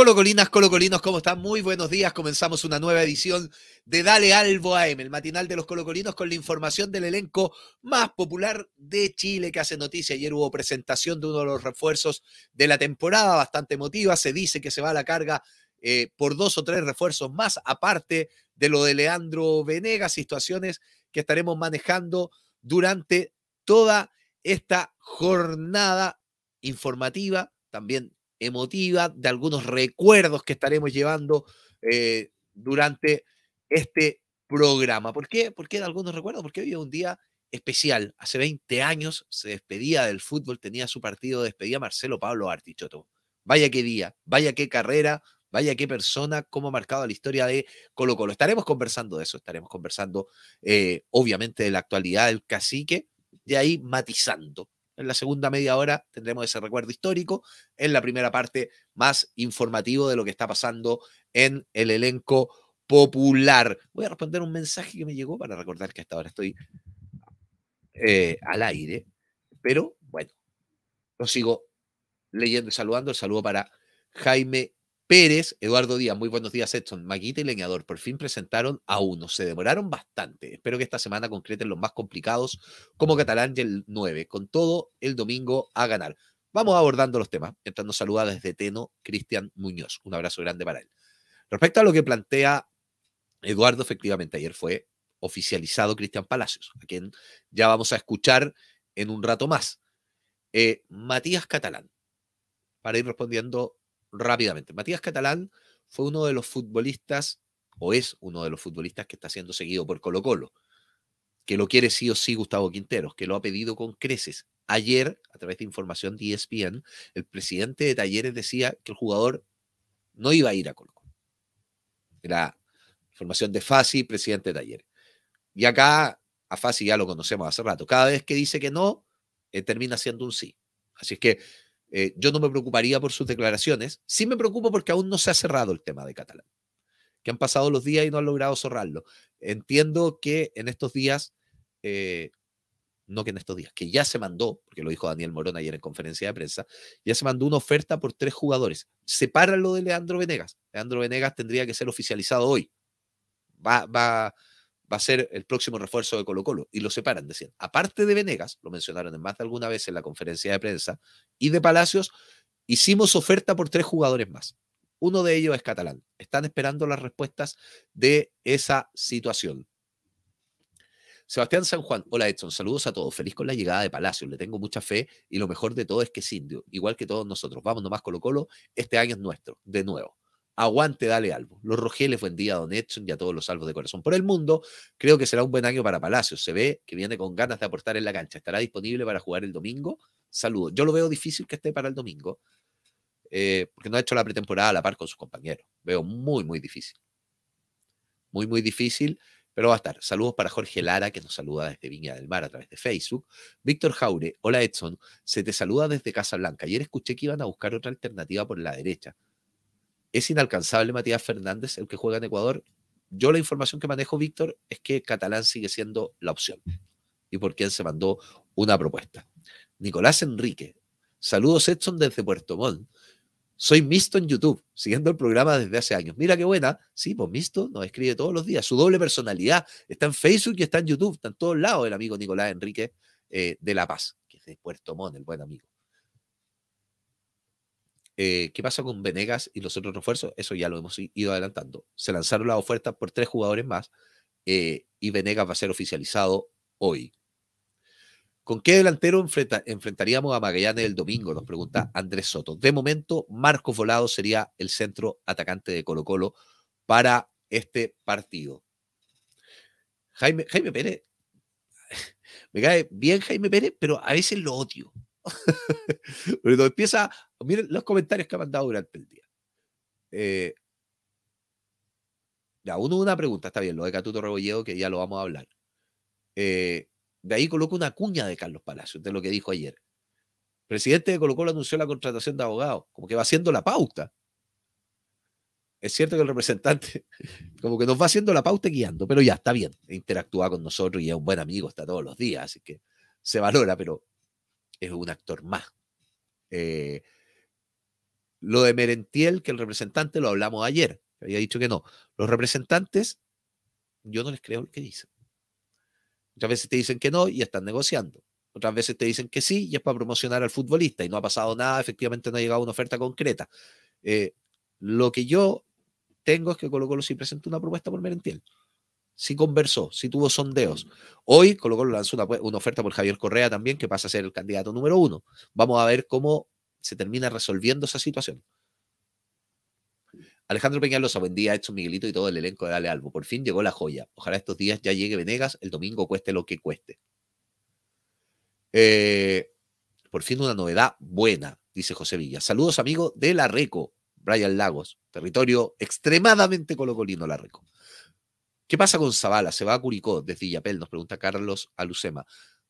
Colocolinas, Colocolinos, ¿cómo están? Muy buenos días. Comenzamos una nueva edición de Dale Albo AM, el matinal de los Colocolinos con la información del elenco más popular de Chile que hace noticia. Ayer hubo presentación de uno de los refuerzos de la temporada, bastante emotiva. Se dice que se va a la carga eh, por dos o tres refuerzos más, aparte de lo de Leandro Venegas, situaciones que estaremos manejando durante toda esta jornada informativa, también emotiva, de algunos recuerdos que estaremos llevando eh, durante este programa. ¿Por qué? de algunos recuerdos? Porque hoy es un día especial. Hace 20 años se despedía del fútbol, tenía su partido, despedía Marcelo Pablo Artichoto. Vaya qué día, vaya qué carrera, vaya qué persona, cómo ha marcado la historia de Colo Colo. Estaremos conversando de eso, estaremos conversando eh, obviamente de la actualidad del cacique, de ahí matizando en la segunda media hora tendremos ese recuerdo histórico. En la primera parte, más informativo de lo que está pasando en el elenco popular. Voy a responder un mensaje que me llegó para recordar que hasta ahora estoy eh, al aire. Pero bueno, lo sigo leyendo y saludando. El saludo para Jaime Pérez, Eduardo Díaz, muy buenos días, Edson. Maquita y Leñador, por fin presentaron a uno. Se demoraron bastante. Espero que esta semana concreten los más complicados, como Catalán y el 9. Con todo, el domingo a ganar. Vamos abordando los temas. Mientras nos saluda desde Teno, Cristian Muñoz. Un abrazo grande para él. Respecto a lo que plantea Eduardo, efectivamente, ayer fue oficializado Cristian Palacios, a quien ya vamos a escuchar en un rato más. Eh, Matías Catalán, para ir respondiendo rápidamente. Matías Catalán fue uno de los futbolistas, o es uno de los futbolistas que está siendo seguido por Colo Colo, que lo quiere sí o sí Gustavo Quinteros, que lo ha pedido con creces. Ayer, a través de información de ESPN, el presidente de Talleres decía que el jugador no iba a ir a Colo Colo. Era información de Fasi, presidente de Talleres. Y acá a Fasi ya lo conocemos hace rato. Cada vez que dice que no, eh, termina siendo un sí. Así es que eh, yo no me preocuparía por sus declaraciones. Sí me preocupo porque aún no se ha cerrado el tema de Catalán, que han pasado los días y no han logrado cerrarlo. Entiendo que en estos días, eh, no que en estos días, que ya se mandó, porque lo dijo Daniel Morón ayer en conferencia de prensa, ya se mandó una oferta por tres jugadores. Sepáralo de Leandro Venegas. Leandro Venegas tendría que ser oficializado hoy. Va, va, va a ser el próximo refuerzo de Colo Colo. Y lo separan, decían, aparte de Venegas, lo mencionaron en más de alguna vez en la conferencia de prensa, y de Palacios, hicimos oferta por tres jugadores más. Uno de ellos es catalán. Están esperando las respuestas de esa situación. Sebastián San Juan, hola Edson, saludos a todos. Feliz con la llegada de Palacios, le tengo mucha fe y lo mejor de todo es que es indio, igual que todos nosotros. Vamos nomás Colo Colo, este año es nuestro, de nuevo. Aguante, dale algo. Los Rogeles, buen día a Don Edson y a todos los salvos de corazón por el mundo. Creo que será un buen año para Palacios. Se ve que viene con ganas de aportar en la cancha. ¿Estará disponible para jugar el domingo? Saludos. Yo lo veo difícil que esté para el domingo, eh, porque no ha hecho la pretemporada a la par con sus compañeros. Veo muy, muy difícil. Muy, muy difícil, pero va a estar. Saludos para Jorge Lara, que nos saluda desde Viña del Mar a través de Facebook. Víctor Jaure, hola Edson, se te saluda desde Casa Blanca. Ayer escuché que iban a buscar otra alternativa por la derecha. ¿Es inalcanzable Matías Fernández el que juega en Ecuador? Yo la información que manejo, Víctor, es que Catalán sigue siendo la opción y por quien se mandó una propuesta. Nicolás Enrique. Saludos, Edson, desde Puerto Montt. Soy Misto en YouTube, siguiendo el programa desde hace años. Mira qué buena. Sí, pues Misto nos escribe todos los días. Su doble personalidad está en Facebook y está en YouTube. Está en todos lados el amigo Nicolás Enrique eh, de La Paz, que es de Puerto Montt, el buen amigo. Eh, ¿Qué pasa con Venegas y los otros refuerzos? Eso ya lo hemos ido adelantando. Se lanzaron las ofertas por tres jugadores más eh, y Venegas va a ser oficializado hoy. ¿Con qué delantero enfrentaríamos a Magallanes el domingo? Nos pregunta Andrés Soto. De momento, Marcos Volado sería el centro atacante de Colo Colo para este partido. Jaime Pérez, me cae bien Jaime Pérez, pero a veces lo odio. Pero empieza, miren los comentarios que ha mandado durante el día. Eh, uno una pregunta, está bien, lo de Catuto Rebolledo, que ya lo vamos a hablar. Eh, de ahí coloco una cuña de Carlos Palacio de lo que dijo ayer. presidente de Colo Colo anunció la contratación de abogados, como que va haciendo la pauta. Es cierto que el representante, como que nos va haciendo la pauta guiando, pero ya está bien, interactúa con nosotros y es un buen amigo, está todos los días, así que se valora, pero es un actor más. Eh, lo de Merentiel, que el representante lo hablamos ayer, había dicho que no. Los representantes, yo no les creo lo que dicen. Muchas veces te dicen que no y están negociando. Otras veces te dicen que sí y es para promocionar al futbolista y no ha pasado nada, efectivamente no ha llegado una oferta concreta. Eh, lo que yo tengo es que Colo Colo sí presento una propuesta por Merentiel sí conversó, sí tuvo sondeos. Hoy Colo Colo lanzó una, oferta por Javier Correa también, que pasa a ser el candidato número uno. Vamos a ver cómo se termina resolviendo esa situación. Alejandro Peñalosa, buen día, hecho Miguelito y todo el elenco de Dale Albo. Por fin llegó la joya. Ojalá estos días ya llegue Venegas, el domingo cueste lo que cueste. Eh, por fin una novedad buena, dice José Villa. Saludos, amigo de la RECO, Brian Lagos, territorio extremadamente colocolino la RECO. ¿Qué pasa con Zavala? Se va a Curicó desde Illapel, nos pregunta Carlos Alucema.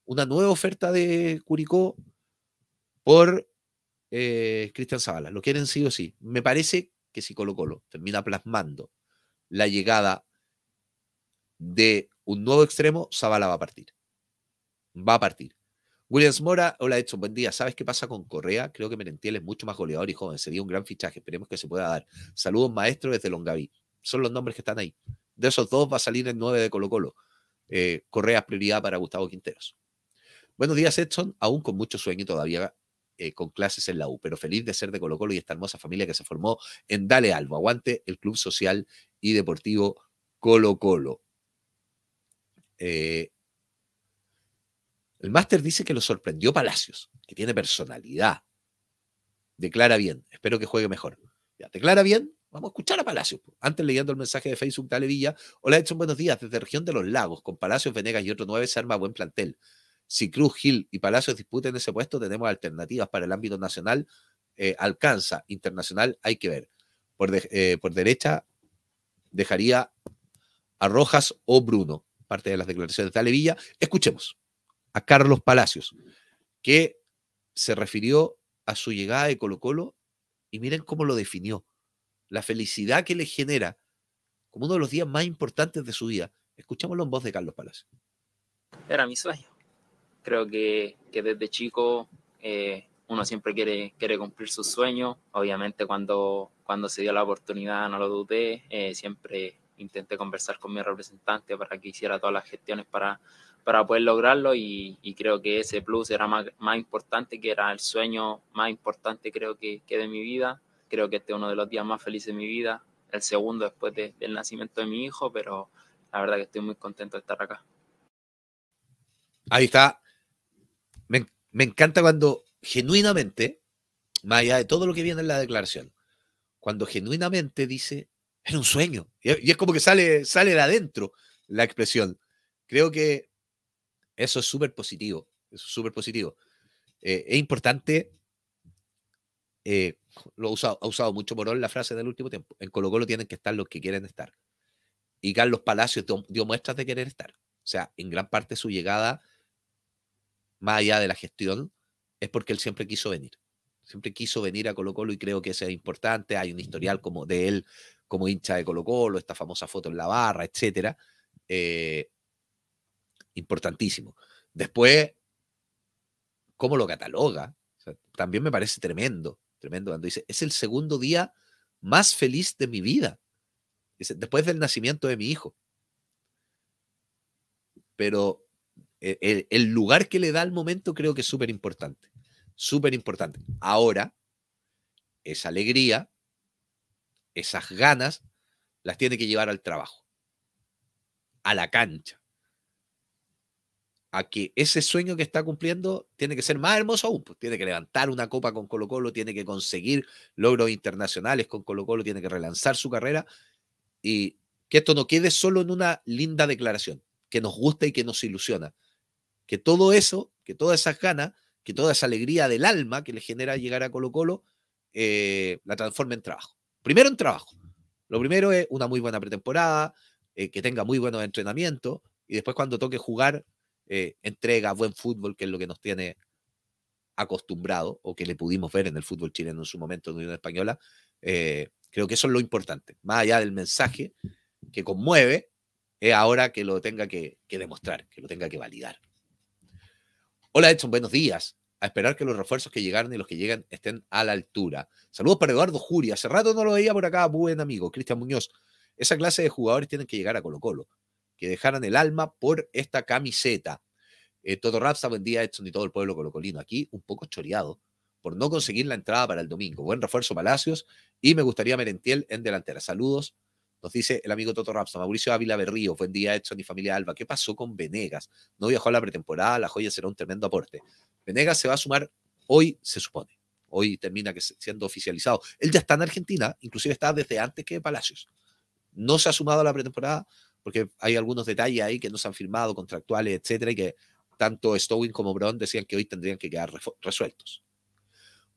Una nueva oferta de Curicó por eh, Cristian Zavala. Lo quieren sí o sí. Me parece que si Colo Colo termina plasmando la llegada de un nuevo extremo, Zavala va a partir. Va a partir. Williams Mora, hola dicho, buen día. ¿Sabes qué pasa con Correa? Creo que Merentiel es mucho más goleador y joven. Sería un gran fichaje. Esperemos que se pueda dar. Saludos, maestro, desde Longaví. Son los nombres que están ahí de esos dos va a salir el 9 de Colo Colo. Eh, Correa Correas prioridad para Gustavo Quinteros. Buenos días, Edson, aún con mucho sueño y todavía eh, con clases en la U, pero feliz de ser de Colo Colo y esta hermosa familia que se formó en Dale Albo. Aguante el Club Social y Deportivo Colo Colo. Eh, el máster dice que lo sorprendió Palacios, que tiene personalidad. Declara bien, espero que juegue mejor. Ya, declara bien, Vamos a escuchar a Palacios. Antes leyendo el mensaje de Facebook de Alevilla, Hola Edson, buenos días. Desde Región de los Lagos, con Palacios, Venegas y otro nueve se arma buen plantel. Si Cruz, Gil y Palacios disputen ese puesto, tenemos alternativas para el ámbito nacional. Eh, alcanza, internacional, hay que ver. Eh, por, derecha, dejaría a Rojas o Bruno. Parte de las declaraciones de Alevilla, Escuchemos a Carlos Palacios, que se refirió a su llegada de Colo Colo y miren cómo lo definió la felicidad que le genera como uno de los días más importantes de su vida. Escuchémoslo en voz de Carlos Palacio. Era mi sueño. Creo que, que desde chico eh, uno siempre quiere, quiere cumplir sus sueños. Obviamente cuando, cuando se dio la oportunidad no lo dudé. Eh, siempre intenté conversar con mi representante para que hiciera todas las gestiones para, para poder lograrlo y, creo que ese plus era más, más, importante, que era el sueño más importante creo que, que de mi vida creo que este es uno de los días más felices de mi vida, el segundo después del nacimiento de mi hijo, pero la verdad que estoy muy contento de estar acá. Ahí está. Me, encanta cuando genuinamente, más allá de todo lo que viene en la declaración, cuando genuinamente dice, era un sueño. Y, es como que sale, sale de adentro la expresión. Creo que eso es súper positivo. es súper positivo. Eh, es importante eh, lo ha usado, mucho Morón la frase del último tiempo. En Colo Colo tienen que estar los que quieren estar. Y Carlos Palacios dio, muestras de querer estar. O sea, en gran parte su llegada, más allá de la gestión, es porque él siempre quiso venir. Siempre quiso venir a Colo Colo y creo que eso es importante. Hay un historial como de él como hincha de Colo Colo, esta famosa foto en la barra, etcétera. Eh, importantísimo. Después, cómo lo cataloga, también me parece tremendo. Tremendo cuando dice, es el segundo día más feliz de mi vida. después del nacimiento de mi hijo. Pero eh, el, el lugar que le da al momento creo que es súper importante. Súper importante. Ahora, esa alegría, esas ganas, las tiene que llevar al trabajo, a la cancha, a que ese sueño que está cumpliendo tiene que ser más hermoso aún. Pues, tiene que levantar una copa con Colo Colo, tiene que conseguir logros internacionales con Colo Colo, tiene que relanzar su carrera y que esto no quede solo en una linda declaración, que nos gusta y que nos ilusiona. Que todo eso, que todas esas ganas, que toda esa alegría del alma que le genera llegar a Colo Colo, eh, la transforme en trabajo. Primero en trabajo. Lo primero es una muy buena pretemporada, eh, que tenga muy buenos entrenamientos y después cuando toque jugar eh, entrega, buen fútbol, que es lo que nos tiene acostumbrado o que le pudimos ver en el fútbol chileno en su momento en Unión Española. Eh, creo que eso es lo importante, más allá del mensaje que conmueve, es ahora que lo tenga que, demostrar, que lo tenga que validar. Hola Edson, buenos días. A esperar que los refuerzos que llegaron y los que llegan estén a la altura. Saludos para Eduardo Juria. Hace rato no lo veía por acá, buen amigo. Cristian Muñoz. Esa clase de jugadores tienen que llegar a Colo Colo que dejaran el alma por esta camiseta. Eh, Toto Rapsa, buen día, Edson y todo el pueblo colocolino. Aquí un poco choreado por no conseguir la entrada para el domingo. Buen refuerzo Palacios y me gustaría Merentiel en delantera. Saludos, nos dice el amigo Toto Rapsa. Mauricio Ávila Berrío, buen día, hecho y familia Alba. ¿Qué pasó con Venegas? No viajó a la pretemporada, la joya será un tremendo aporte. Venegas se va a sumar hoy, se supone. Hoy termina que siendo oficializado. Él ya está en Argentina, inclusive está desde antes que Palacios. No se ha sumado a la pretemporada, porque hay algunos detalles ahí que no se han firmado, contractuales, etcétera, y que tanto Stowin como Brown decían que hoy tendrían que quedar resueltos.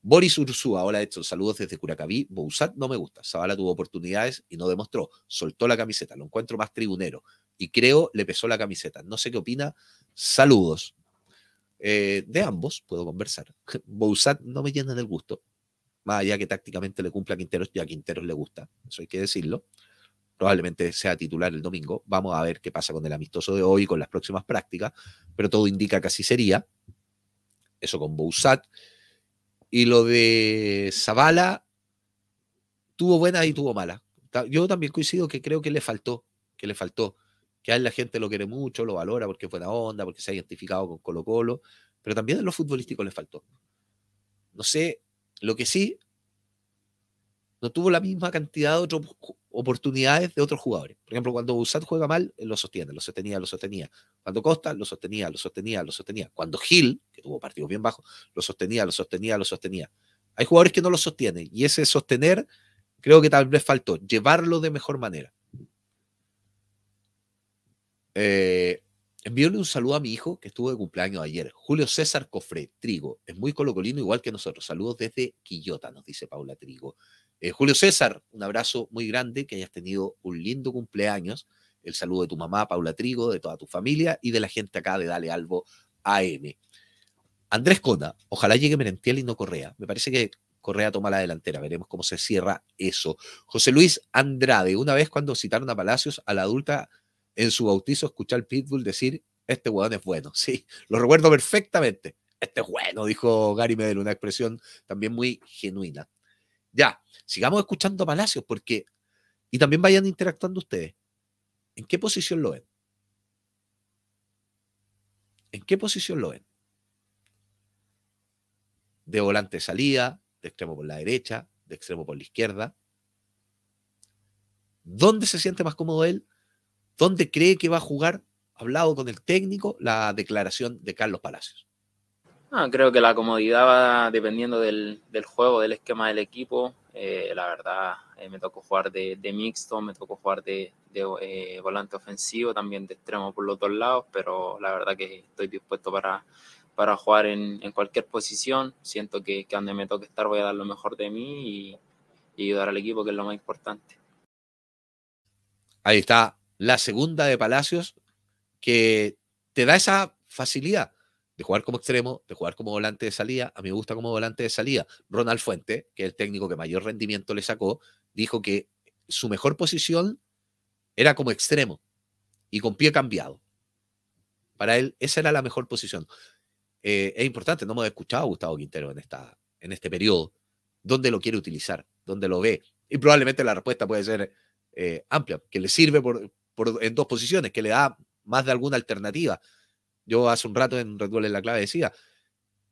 Boris Ursúa, ha hecho saludos desde Curacaví. Bouzat no me gusta. Zavala tuvo oportunidades y no demostró. Soltó la camiseta, lo encuentro más tribunero. Y creo le pesó la camiseta. No sé qué opina. Saludos. Eh, de ambos puedo conversar. Bouzat no me llena del gusto. Más allá que tácticamente le cumpla a Quinteros, ya a Quinteros le gusta. Eso hay que decirlo probablemente sea titular el domingo. Vamos a ver qué pasa con el amistoso de hoy, con las próximas prácticas, pero todo indica que así sería. Eso con Boussat. Y lo de Zavala tuvo buena y tuvo mala. Yo también coincido que creo que le faltó, que le faltó. Que a él la gente lo quiere mucho, lo valora porque es buena onda, porque se ha identificado con Colo Colo, pero también en lo futbolístico le faltó. No sé, lo que sí, no tuvo la misma cantidad de otros oportunidades de otros jugadores. Por ejemplo, cuando Usat juega mal, lo sostiene, lo sostenía, lo sostenía. Cuando Costa, lo sostenía, lo sostenía, lo sostenía. Cuando Gil, que tuvo partidos bien bajos, lo sostenía, lo sostenía, lo sostenía. Hay jugadores que no lo sostienen y ese sostener creo que tal vez faltó, llevarlo de mejor manera. Eh, envíole un saludo a mi hijo que estuvo de cumpleaños ayer, Julio César Cofre Trigo. Es muy colocolino, igual que nosotros. Saludos desde Quillota, nos dice Paula Trigo. Eh, Julio César, un abrazo muy grande, que hayas tenido un lindo cumpleaños. El saludo de tu mamá, Paula Trigo, de toda tu familia y de la gente acá de Dale Albo AM. Andrés Cona, ojalá llegue Merentiel y no Correa. Me parece que Correa toma la delantera. Veremos cómo se cierra eso. José Luis Andrade, una vez cuando citaron a Palacios, a la adulta en su bautizo, escuchar al Pitbull decir, este hueón es bueno. Sí, lo recuerdo perfectamente. Este es bueno, dijo Gary Medel, una expresión también muy genuina. Ya, sigamos escuchando a Palacios, porque. Y también vayan interactuando ustedes. ¿En qué posición lo ven? ¿En qué posición lo ven? De volante de salida, de extremo por la derecha, de extremo por la izquierda. ¿Dónde se siente más cómodo él? ¿Dónde cree que va a jugar? Hablado con el técnico, la declaración de Carlos Palacios. Ah, creo que la comodidad va dependiendo del, juego, del esquema del equipo. Eh, la verdad, eh, me tocó jugar de, mixto, me tocó jugar de, eh, volante ofensivo, también de extremo por los dos lados, pero la verdad que estoy dispuesto para, jugar en, cualquier posición. Siento que, donde me toque estar voy a dar lo mejor de mí y ayudar al equipo, que es lo más importante. Ahí está la segunda de Palacios, que te da esa facilidad de jugar como extremo, de jugar como volante de salida. A mí me gusta como volante de salida. Ronald Fuente, que es el técnico que mayor rendimiento le sacó, dijo que su mejor posición era como extremo y con pie cambiado. Para él, esa era la mejor posición. Eh, es importante, no hemos escuchado a Gustavo Quintero en, esta, en este periodo. ¿Dónde lo quiere utilizar? ¿Dónde lo ve? Y probablemente la respuesta puede ser eh, amplia, que le sirve por, en dos posiciones, que le da más de alguna alternativa. Yo hace un rato en Red Bull en la clave decía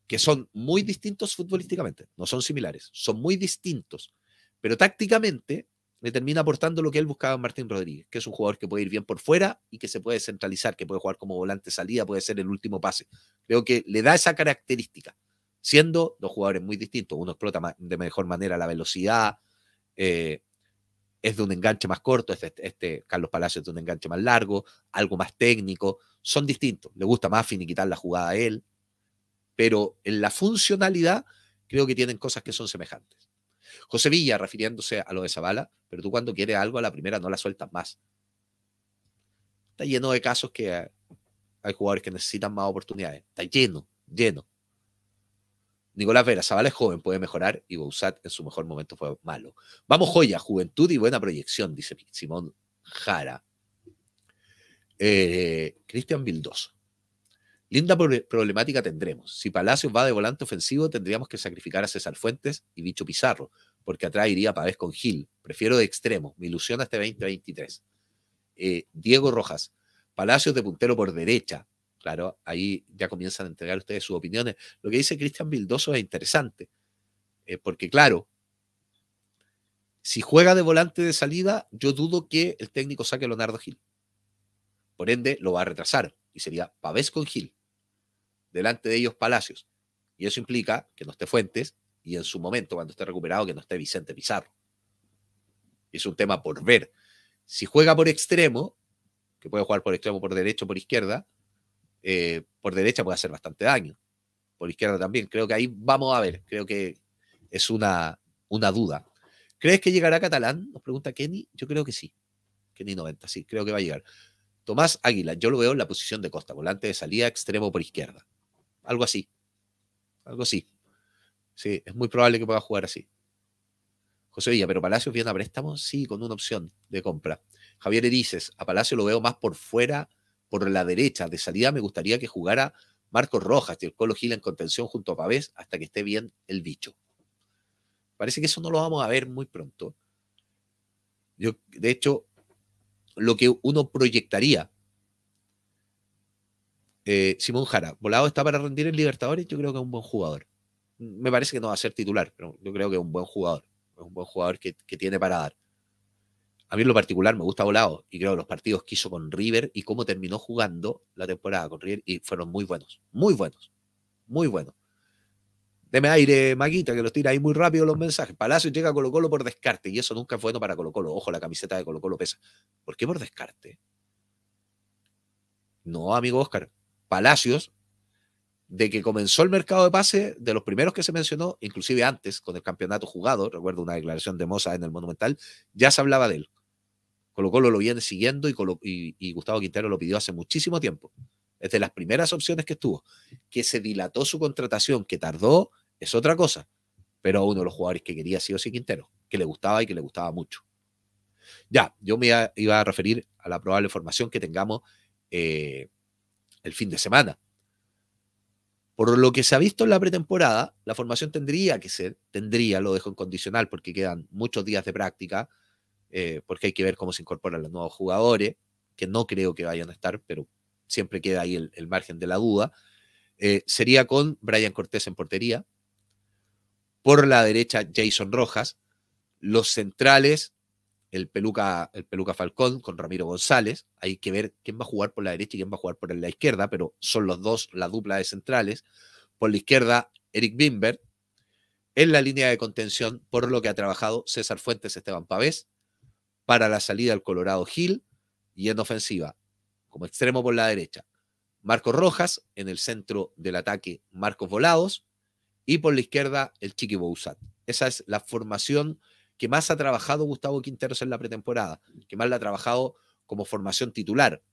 que son muy distintos futbolísticamente, no son similares, son muy distintos, pero tácticamente le termina aportando lo que él buscaba en Martín Rodríguez, que es un jugador que puede ir bien por fuera y que se puede centralizar, que puede jugar como volante salida, puede ser el último pase. Creo que le da esa característica, siendo dos jugadores muy distintos. Uno explota de mejor manera la velocidad, eh, es de un enganche más corto, este, este Carlos Palacio es de un enganche más largo, algo más técnico, son distintos. Le gusta más finiquitar la jugada a él, pero en la funcionalidad creo que tienen cosas que son semejantes. José Villa, refiriéndose a lo de Zavala, pero tú cuando quieres algo a la primera no la sueltas más. Está lleno de casos que hay jugadores que necesitan más oportunidades. Está lleno, lleno. Nicolás Vera, Zavala es joven, puede mejorar y Bousat, en su mejor momento fue malo. Vamos joya, juventud y buena proyección, dice Simón Jara. Eh, Cristian Vildoso. Linda problemática tendremos. Si Palacios va de volante ofensivo, tendríamos que sacrificar a César Fuentes y Bicho Pizarro, porque atrás iría Pavés con Gil. Prefiero de extremo. Me ilusiona este 2023. Eh, Diego Rojas. Palacios de puntero por derecha. Claro, ahí ya comienzan a entregar ustedes sus opiniones. Lo que dice Cristian Vildoso es interesante, eh, porque claro, si juega de volante de salida, yo dudo que el técnico saque a Leonardo Gil. Por ende, lo va a retrasar y sería Pavés con Gil. Delante de ellos Palacios. Y eso implica que no esté Fuentes y en su momento, cuando esté recuperado, que no esté Vicente Pizarro. Es un tema por ver. Si juega por extremo, que puede jugar por extremo, por derecho, por izquierda, eh, por derecha puede hacer bastante daño, por izquierda también. Creo que ahí vamos a ver, creo que es una, una duda. ¿Crees que llegará Catalán? Nos pregunta Kenny. Yo creo que sí. Kenny 90, sí, creo que va a llegar. Tomás Águila, yo lo veo en la posición de Costa, volante de salida, extremo por izquierda. Algo así. Algo así. Sí, es muy probable que pueda jugar así. José Villa, pero Palacios viene a préstamo, sí, con una opción de compra. Javier Erices, a Palacio lo veo más por fuera por la derecha. De salida me gustaría que jugara Marcos Rojas y el Colo Gila en contención junto a Pavés hasta que esté bien el bicho. Parece que eso no lo vamos a ver muy pronto. Yo, de hecho, lo que uno proyectaría, eh, Simón Jara, volado está para rendir en Libertadores, yo creo que es un buen jugador. Me parece que no va a ser titular, pero yo creo que es un buen jugador. Es un buen jugador que tiene para dar. A mí lo particular me gusta Volado y creo que los partidos que hizo con River y cómo terminó jugando la temporada con River y fueron muy buenos, muy buenos, muy buenos. Deme aire, Maguita, que los tira ahí muy rápido los mensajes. Palacios llega a Colo Colo por descarte y eso nunca fue bueno para Colo Colo. Ojo, la camiseta de Colo Colo pesa. ¿Por qué por descarte? No, amigo Oscar. Palacios, de que comenzó el mercado de pase, de los primeros que se mencionó, inclusive antes, con el campeonato jugado, recuerdo una declaración de Moza en el Monumental, ya se hablaba de él. Colocó lo viene siguiendo y, y, Gustavo Quintero lo pidió hace muchísimo tiempo. Es de las primeras opciones que estuvo. Que se dilató su contratación, que tardó, es otra cosa. Pero uno de los jugadores que quería sí o sí Quintero, que le gustaba y que le gustaba mucho. Ya, yo me iba a referir a la probable formación que tengamos eh, el fin de semana. Por lo que se ha visto en la pretemporada, la formación tendría que ser, tendría, lo dejo en condicional porque quedan muchos días de práctica, eh, porque hay que ver cómo se incorporan los nuevos jugadores, que no creo que vayan a estar, pero siempre queda ahí el, margen de la duda. Eh, sería con Brian Cortés en portería, por la derecha Jason Rojas, los centrales, el peluca, el peluca Falcón con Ramiro González, hay que ver quién va a jugar por la derecha y quién va a jugar por la izquierda, pero son los dos la dupla de centrales, por la izquierda Eric Bimber, en la línea de contención, por lo que ha trabajado César Fuentes, Esteban Pavés, para la salida al Colorado Hill y en ofensiva, como extremo por la derecha. Marcos Rojas en el centro del ataque, Marcos Volados y por la izquierda el Chiqui Bouzat. Esa es la formación que más ha trabajado Gustavo Quinteros en la pretemporada, que más la ha trabajado como formación titular.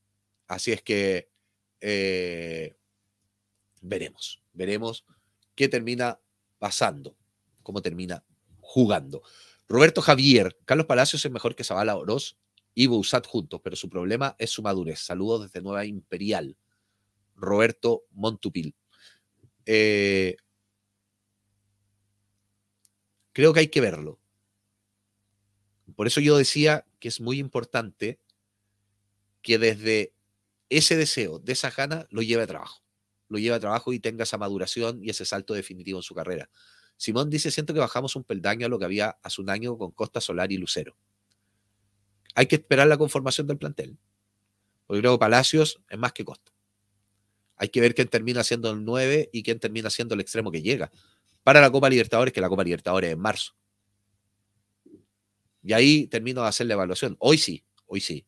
Así es que eh, veremos, veremos qué termina pasando, cómo termina jugando. Roberto Javier, Carlos Palacios es mejor que Zavala Oroz y Busat juntos, pero su problema es su madurez. Saludos desde Nueva Imperial. Roberto Montupil. Eh, creo que hay que verlo. Por eso yo decía que es muy importante que desde ese deseo, de esa gana, lo lleve a trabajo. Lo lleve a trabajo y tenga esa maduración y ese salto definitivo en su carrera. Simón dice, siento que bajamos un peldaño a lo que había hace un año con Costa Solar y Lucero. Hay que esperar la conformación del plantel. Porque creo que Palacios es más que Costa. Hay que ver quién termina siendo el 9 y quién termina siendo el extremo que llega. Para la Copa Libertadores, que la Copa Libertadores es en marzo. Y ahí termino de hacer la evaluación. Hoy sí, hoy sí.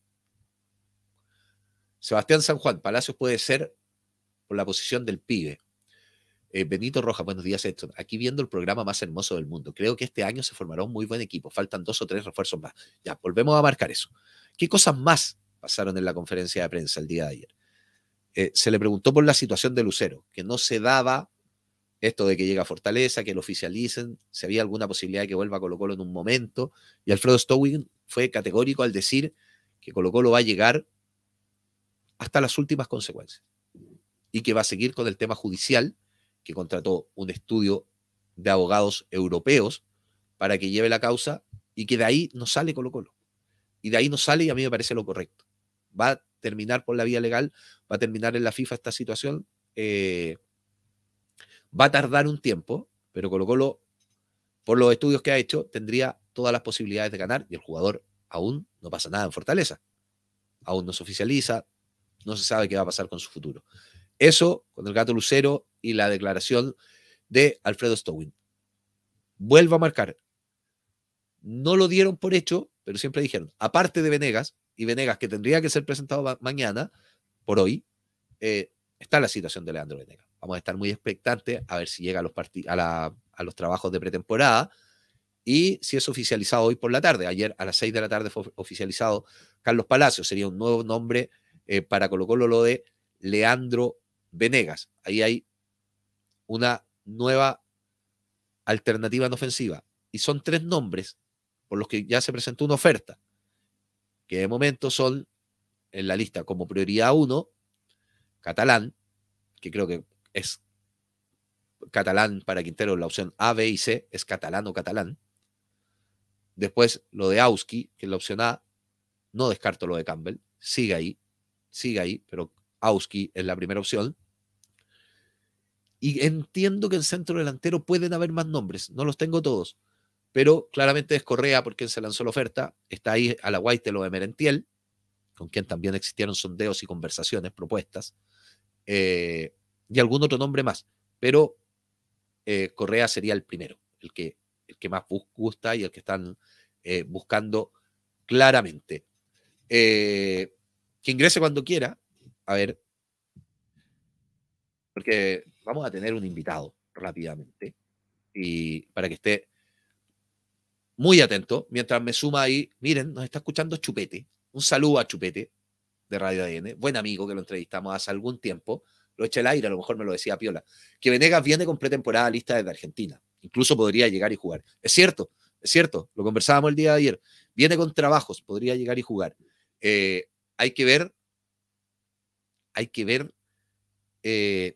Sebastián San Juan, Palacios puede ser por la posición del pibe. Eh, Benito Rojas, buenos días, Héctor, Aquí viendo el programa más hermoso del mundo. Creo que este año se formará un muy buen equipo. Faltan dos o tres refuerzos más. Ya, volvemos a marcar eso. ¿Qué cosas más pasaron en la conferencia de prensa el día de ayer? Eh, se le preguntó por la situación de Lucero, que no se daba esto de que llega a Fortaleza, que lo oficialicen, si había alguna posibilidad de que vuelva Colo Colo en un momento. Y Alfredo Stowing fue categórico al decir que Colo Colo va a llegar hasta las últimas consecuencias y que va a seguir con el tema judicial que contrató un estudio de abogados europeos para que lleve la causa y que de ahí no sale Colo Colo. Y de ahí no sale y a mí me parece lo correcto. Va a terminar por la vía legal, va a terminar en la FIFA esta situación. Eh, va a tardar un tiempo, pero Colo Colo, por los estudios que ha hecho, tendría todas las posibilidades de ganar y el jugador aún no pasa nada en Fortaleza. Aún no se oficializa, no se sabe qué va a pasar con su futuro. Eso, con el gato Lucero, y la declaración de Alfredo Stowin. Vuelvo a marcar. No lo dieron por hecho, pero siempre dijeron, aparte de Venegas, y Venegas que tendría que ser presentado mañana, por hoy, eh, está la situación de Leandro Venegas. Vamos a estar muy expectantes a ver si llega a los, a, los trabajos de pretemporada y si es oficializado hoy por la tarde. Ayer a las 6 de la tarde fue oficializado Carlos Palacios, Sería un nuevo nombre eh, para Colo lo de Leandro Venegas. Ahí hay una nueva alternativa en ofensiva. Y son tres nombres por los que ya se presentó una oferta, que de momento son en la lista como prioridad uno, Catalán, que creo que es Catalán para Quintero, la opción A, B y C, es Catalán o Catalán. Después lo de Auski, que es la opción A, no descarto lo de Campbell, sigue ahí, sigue ahí, pero Ausky es la primera opción. Y entiendo que en centro delantero pueden haber más nombres, no los tengo todos, pero claramente es Correa porque se lanzó la oferta, está ahí a la lo de Merentiel, con quien también existieron sondeos y conversaciones, propuestas, eh, y algún otro nombre más, pero eh, Correa sería el primero, el que, el que más gusta y el que están eh, buscando claramente. que ingrese cuando quiera, a ver, porque vamos a tener un invitado rápidamente y para que esté muy atento. Mientras me suma ahí, miren, nos está escuchando Chupete. Un saludo a Chupete de Radio ADN, buen amigo que lo entrevistamos hace algún tiempo. Lo eché al aire, a lo mejor me lo decía Piola. Que Venegas viene con pretemporada lista desde Argentina. Incluso podría llegar y jugar. Es cierto, es cierto, lo conversábamos el día de ayer. Viene con trabajos, podría llegar y jugar. Eh, hay que ver, hay que ver eh,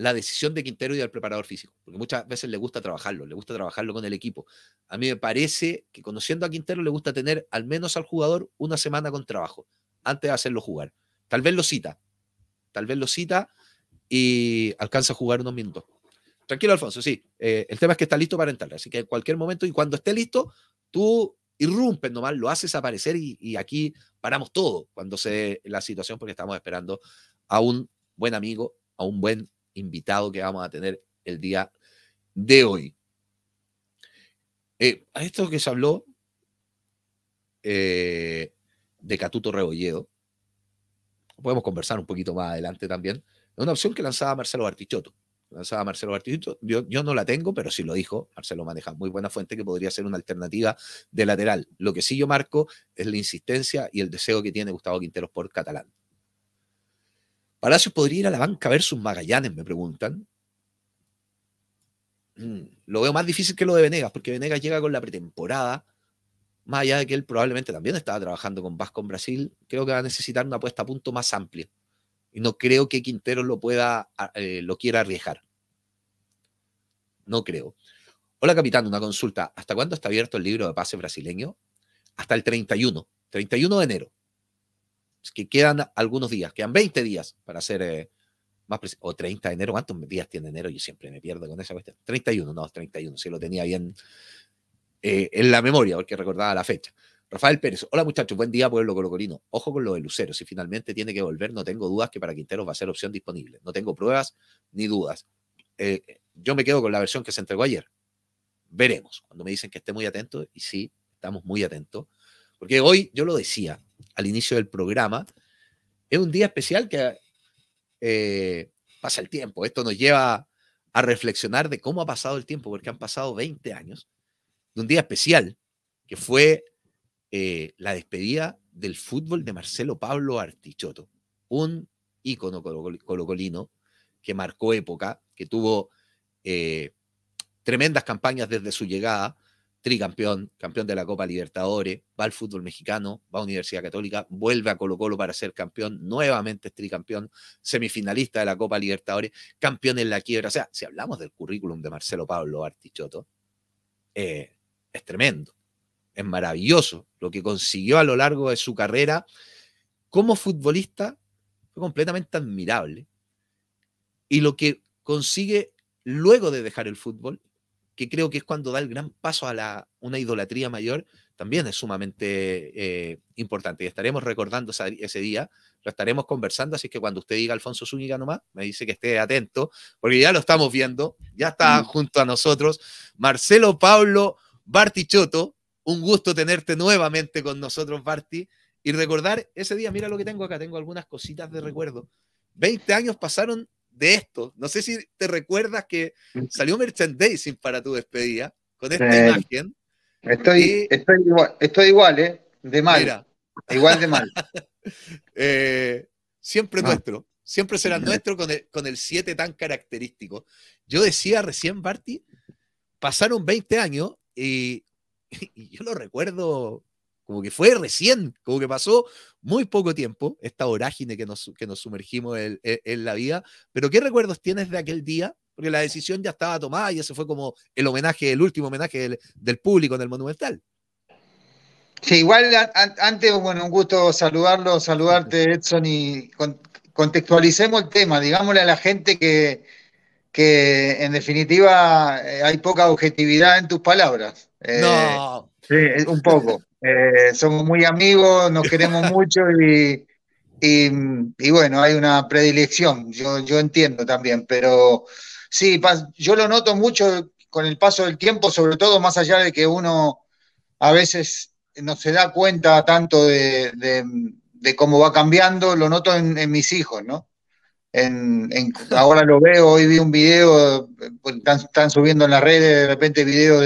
la decisión de Quintero y del preparador físico, porque muchas veces le gusta trabajarlo, le gusta trabajarlo con el equipo. A mí me parece que conociendo a Quintero le gusta tener al menos al jugador una semana con trabajo antes de hacerlo jugar. Tal vez lo cita, tal vez lo cita y alcanza a jugar unos minutos. Tranquilo, Alfonso, sí. Eh, el tema es que está listo para entrar, así que en cualquier momento y cuando esté listo, tú irrumpes nomás, lo haces aparecer y, aquí paramos todo cuando se dé la situación porque estamos esperando a un buen amigo, a un buen invitado que vamos a tener el día de hoy. Eh, a esto que se habló eh, de Catuto Rebolledo, podemos conversar un poquito más adelante también, es una opción que lanzaba Marcelo Bartichotto. Lanzaba Marcelo yo, yo no la tengo, pero sí lo dijo, Marcelo maneja muy buena fuente que podría ser una alternativa de lateral. Lo que sí yo marco es la insistencia y el deseo que tiene Gustavo Quinteros por Catalán Palacios podría ir a la banca a ver sus Magallanes, me preguntan. Mm, lo veo más difícil que lo de Venegas, porque Venegas llega con la pretemporada, más allá de que él probablemente también estaba trabajando con Vasco en Brasil, creo que va a necesitar una apuesta a punto más amplia. Y no creo que Quintero lo pueda, eh, lo quiera arriesgar. No creo. Hola, capitán, una consulta. ¿Hasta cuándo está abierto el libro de pase brasileño? Hasta el 31, 31 de enero que quedan algunos días, quedan 20 días para hacer, eh, más o 30 de enero, ¿cuántos días tiene enero? Yo siempre me pierdo con esa cuestión. 31, no, 31, si lo tenía bien eh, en la memoria, porque recordaba la fecha. Rafael Pérez, hola muchachos, buen día pueblo colocolino. Ojo con lo de Lucero, si finalmente tiene que volver, no tengo dudas que para Quinteros va a ser opción disponible. No tengo pruebas ni dudas. Eh, yo me quedo con la versión que se entregó ayer. Veremos. Cuando me dicen que esté muy atento, y sí, estamos muy atentos. Porque hoy yo lo decía, al inicio del programa, es un día especial que eh, pasa el tiempo. Esto nos lleva a reflexionar de cómo ha pasado el tiempo, porque han pasado 20 años de un día especial, que fue eh, la despedida del fútbol de Marcelo Pablo Artichoto, un ícono colocolino que marcó época, que tuvo eh, tremendas campañas desde su llegada, tricampeón, campeón de la Copa Libertadores, va al fútbol mexicano, va a Universidad Católica, vuelve a Colo Colo para ser campeón, nuevamente es tricampeón, semifinalista de la Copa Libertadores, campeón en la quiebra. O sea, si hablamos del currículum de Marcelo Pablo Artichoto, eh, es tremendo, es maravilloso lo que consiguió a lo largo de su carrera como futbolista, fue completamente admirable. Y lo que consigue luego de dejar el fútbol que creo que es cuando da el gran paso a la, una idolatría mayor, también es sumamente eh, importante. Y estaremos recordando ese día, lo estaremos conversando, así que cuando usted diga Alfonso Zúñiga nomás, me dice que esté atento, porque ya lo estamos viendo, ya está mm. junto a nosotros Marcelo Pablo Bartichotto, un gusto tenerte nuevamente con nosotros, Barti, y recordar ese día, mira lo que tengo acá, tengo algunas cositas de recuerdo. 20 años pasaron de esto. No sé si te recuerdas que mm. salió merchandising para tu despedida con esta imagen. Estoy, estoy, igual, estoy igual, ¿eh? De mal. Igual de mal. Eh, siempre ah. nuestro. Siempre será mm. nuestro con el, 7 tan característico. Yo decía recién, Barty, pasaron 20 años y yo lo recuerdo como que fue recién, como que pasó muy poco tiempo, esta vorágine que nos, sumergimos en, la vida. Pero ¿qué recuerdos tienes de aquel día? Porque la decisión ya estaba tomada y ese fue como el homenaje, el último homenaje del, público en el Monumental. Sí, igual antes, bueno, un gusto saludarlo, saludarte Edson y contextualicemos el tema, digámosle a la gente que, que en definitiva eh, hay poca objetividad en tus palabras. Eh, no. Sí, un poco. Eh, somos muy amigos, nos queremos mucho y, y, bueno, hay una predilección, yo, entiendo también, pero sí, yo lo noto mucho con el paso del tiempo, sobre todo más allá de que uno a veces no se da cuenta tanto de, cómo va cambiando, lo noto en, mis hijos, ¿no? En, ahora lo veo, hoy vi un video, eh, pues, están, subiendo en las redes de repente videos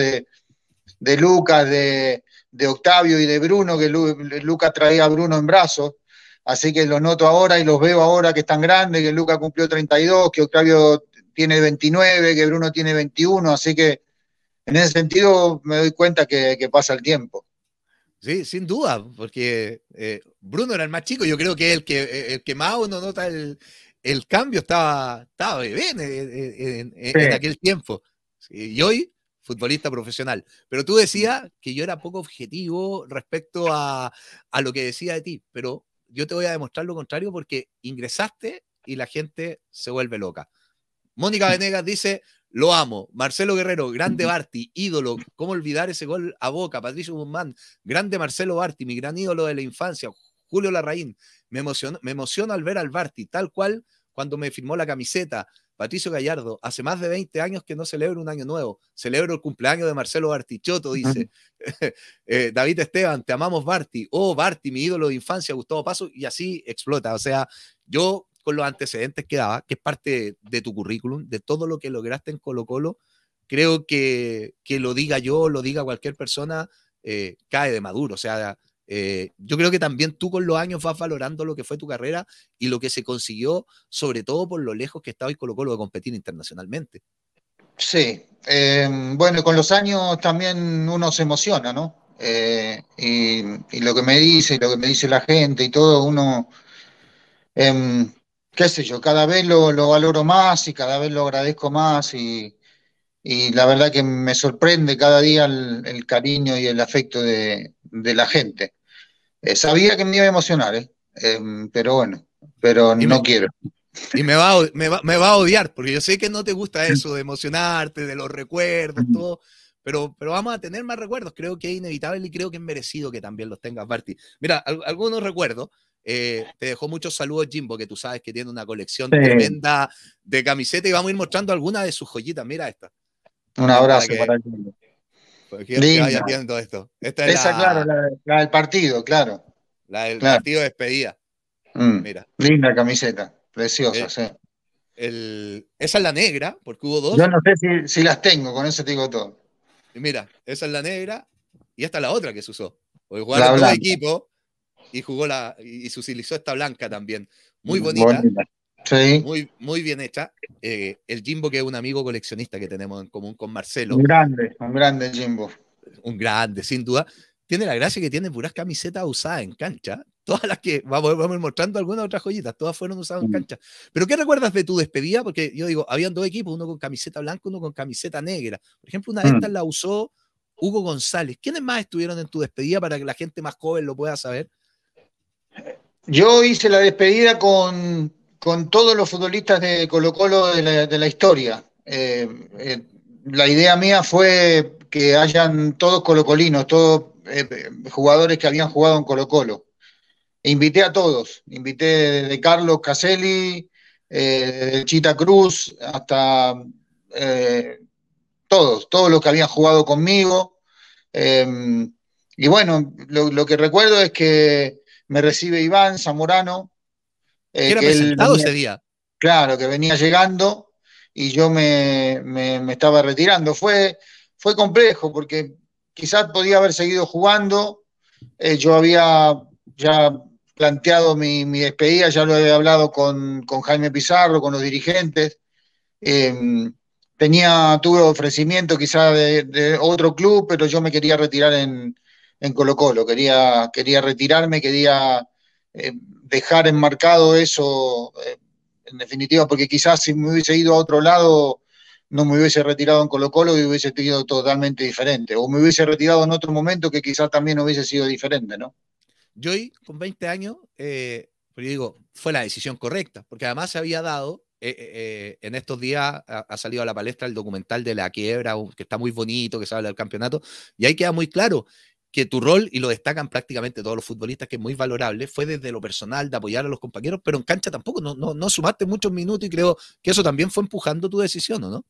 de Lucas, de, de Octavio y de Bruno, que Luca traía a Bruno en brazos. Así que lo noto ahora y los veo ahora que están grandes, que Luca cumplió 32, que Octavio tiene 29, que Bruno tiene 21. Así que en ese sentido me doy cuenta que, pasa el tiempo. Sí, sin duda, porque eh, Bruno era el más chico, yo creo que el que, eh, el que más uno nota el, cambio estaba, estaba bien eh, en, aquel tiempo. y hoy futbolista profesional. Pero tú decías que yo era poco objetivo respecto a, a lo que decía de ti, pero yo te voy a demostrar lo contrario porque ingresaste y la gente se vuelve loca. Mónica Venegas dice, lo amo. Marcelo Guerrero, grande Barti, ídolo. ¿Cómo olvidar ese gol a boca? Patricio Guzmán, grande Marcelo Barti, mi gran ídolo de la infancia. Julio Larraín, me emociona me emociono al ver al Barti, tal cual cuando me firmó la camiseta. Patricio Gallardo, hace más de 20 años que no celebro un año nuevo, celebro el cumpleaños de Marcelo Bartichotto, dice. Eh, David Esteban, te amamos Barti, oh Barti, mi ídolo de infancia, Gustavo Paso, y así explota. O sea, yo con los antecedentes que daba, que es parte de tu currículum, de todo lo que lograste en Colo Colo, creo que que lo diga yo, lo diga cualquier persona, eh, cae de maduro. O sea, eh, yo creo que también tú con los años vas valorando lo que fue tu carrera y lo que se consiguió, sobre todo por lo lejos que estaba y Colo Colo de competir internacionalmente. Sí, eh, bueno, con los años también uno se emociona, ¿no? Eh, y, lo que me dice, lo que me dice la gente y todo, uno, em, qué sé yo, cada vez lo, valoro más y cada vez lo agradezco más y, la verdad que me sorprende cada día el cariño y el afecto de, de la gente. Eh, sabía que me iba a emocionar, eh, em, pero bueno, pero no quiero. Y me va, a, me, va, a odiar, porque yo sé que no te gusta eso de emocionarte, de los recuerdos, todo. Pero, pero, vamos a tener más recuerdos. Creo que es inevitable y creo que es merecido que también los tengas, Barty. Mira, algunos recuerdos. Eh, te dejó muchos saludos, Jimbo, que tú sabes que tiene una colección tremenda de camisetas y vamos a ir mostrando algunas de sus joyitas. Mira esta. Un abrazo para, esto. es Esa, la, claro, la, del partido, claro. La del partido de despedida. Mm. Mira. Linda camiseta, preciosa, eh, El, esa es la negra, porque hubo dos. Yo no sé si, las tengo, con eso te todo. Y mira, esa es la negra y esta es la otra que se usó. O jugaron el equipo y jugó la. y se utilizó esta blanca también. Muy mm, bonita. Muy, muy bien hecha. Eh, el Jimbo, que es un amigo coleccionista que tenemos en común con Marcelo. Un grande, un grande Jimbo. Un grande, sin duda. Tiene la gracia que tiene puras camisetas usadas en cancha. Todas las que vamos, vamos mostrando algunas otras joyitas, todas fueron usadas en mm. cancha. Pero ¿qué recuerdas de tu despedida? Porque yo digo, habían dos equipos, uno con camiseta blanca, uno con camiseta negra. Por ejemplo, una de mm. estas la usó Hugo González. ¿Quiénes más estuvieron en tu despedida para que la gente más joven lo pueda saber? Yo hice la despedida con con todos los futbolistas de Colo Colo de la, historia. Eh, eh, la idea mía fue que hayan todos colocolinos, todos eh, jugadores que habían jugado en Colo Colo. invité a todos, invité de Carlos Caselli, de Chita Cruz, hasta todos, todos los que habían jugado conmigo. y bueno, lo que recuerdo es que me recibe Iván Zamorano, eh, que Era presentado ese día. Claro, que venía llegando y yo me, estaba retirando. Fue, fue complejo porque quizás podía haber seguido jugando. Eh, yo había ya planteado mi, despedida, ya lo había hablado con, Jaime Pizarro, con los dirigentes. Em, tenía, tuve ofrecimiento quizás de, otro club, pero yo me quería retirar en, en Colo Colo, quería, quería retirarme, quería eh, dejar enmarcado eso, eh, en definitiva, porque quizás si me hubiese ido a otro lado, no me hubiese retirado en Colo Colo y hubiese sido totalmente diferente, o me hubiese retirado en otro momento que quizás también hubiese sido diferente, ¿no? Yo hoy, con 20 años, eh, pero pues digo, fue la decisión correcta, porque además se había dado, en estos días ha, ha, salido a la palestra el documental de la quiebra, que está muy bonito, que se habla del campeonato, y ahí queda muy claro, que tu rol, y lo destacan prácticamente todos los futbolistas, que es muy valorable, fue desde lo personal, de apoyar a los compañeros, pero en cancha tampoco, no, no, sumaste muchos minutos y creo que eso también fue empujando tu decisión, ¿o no?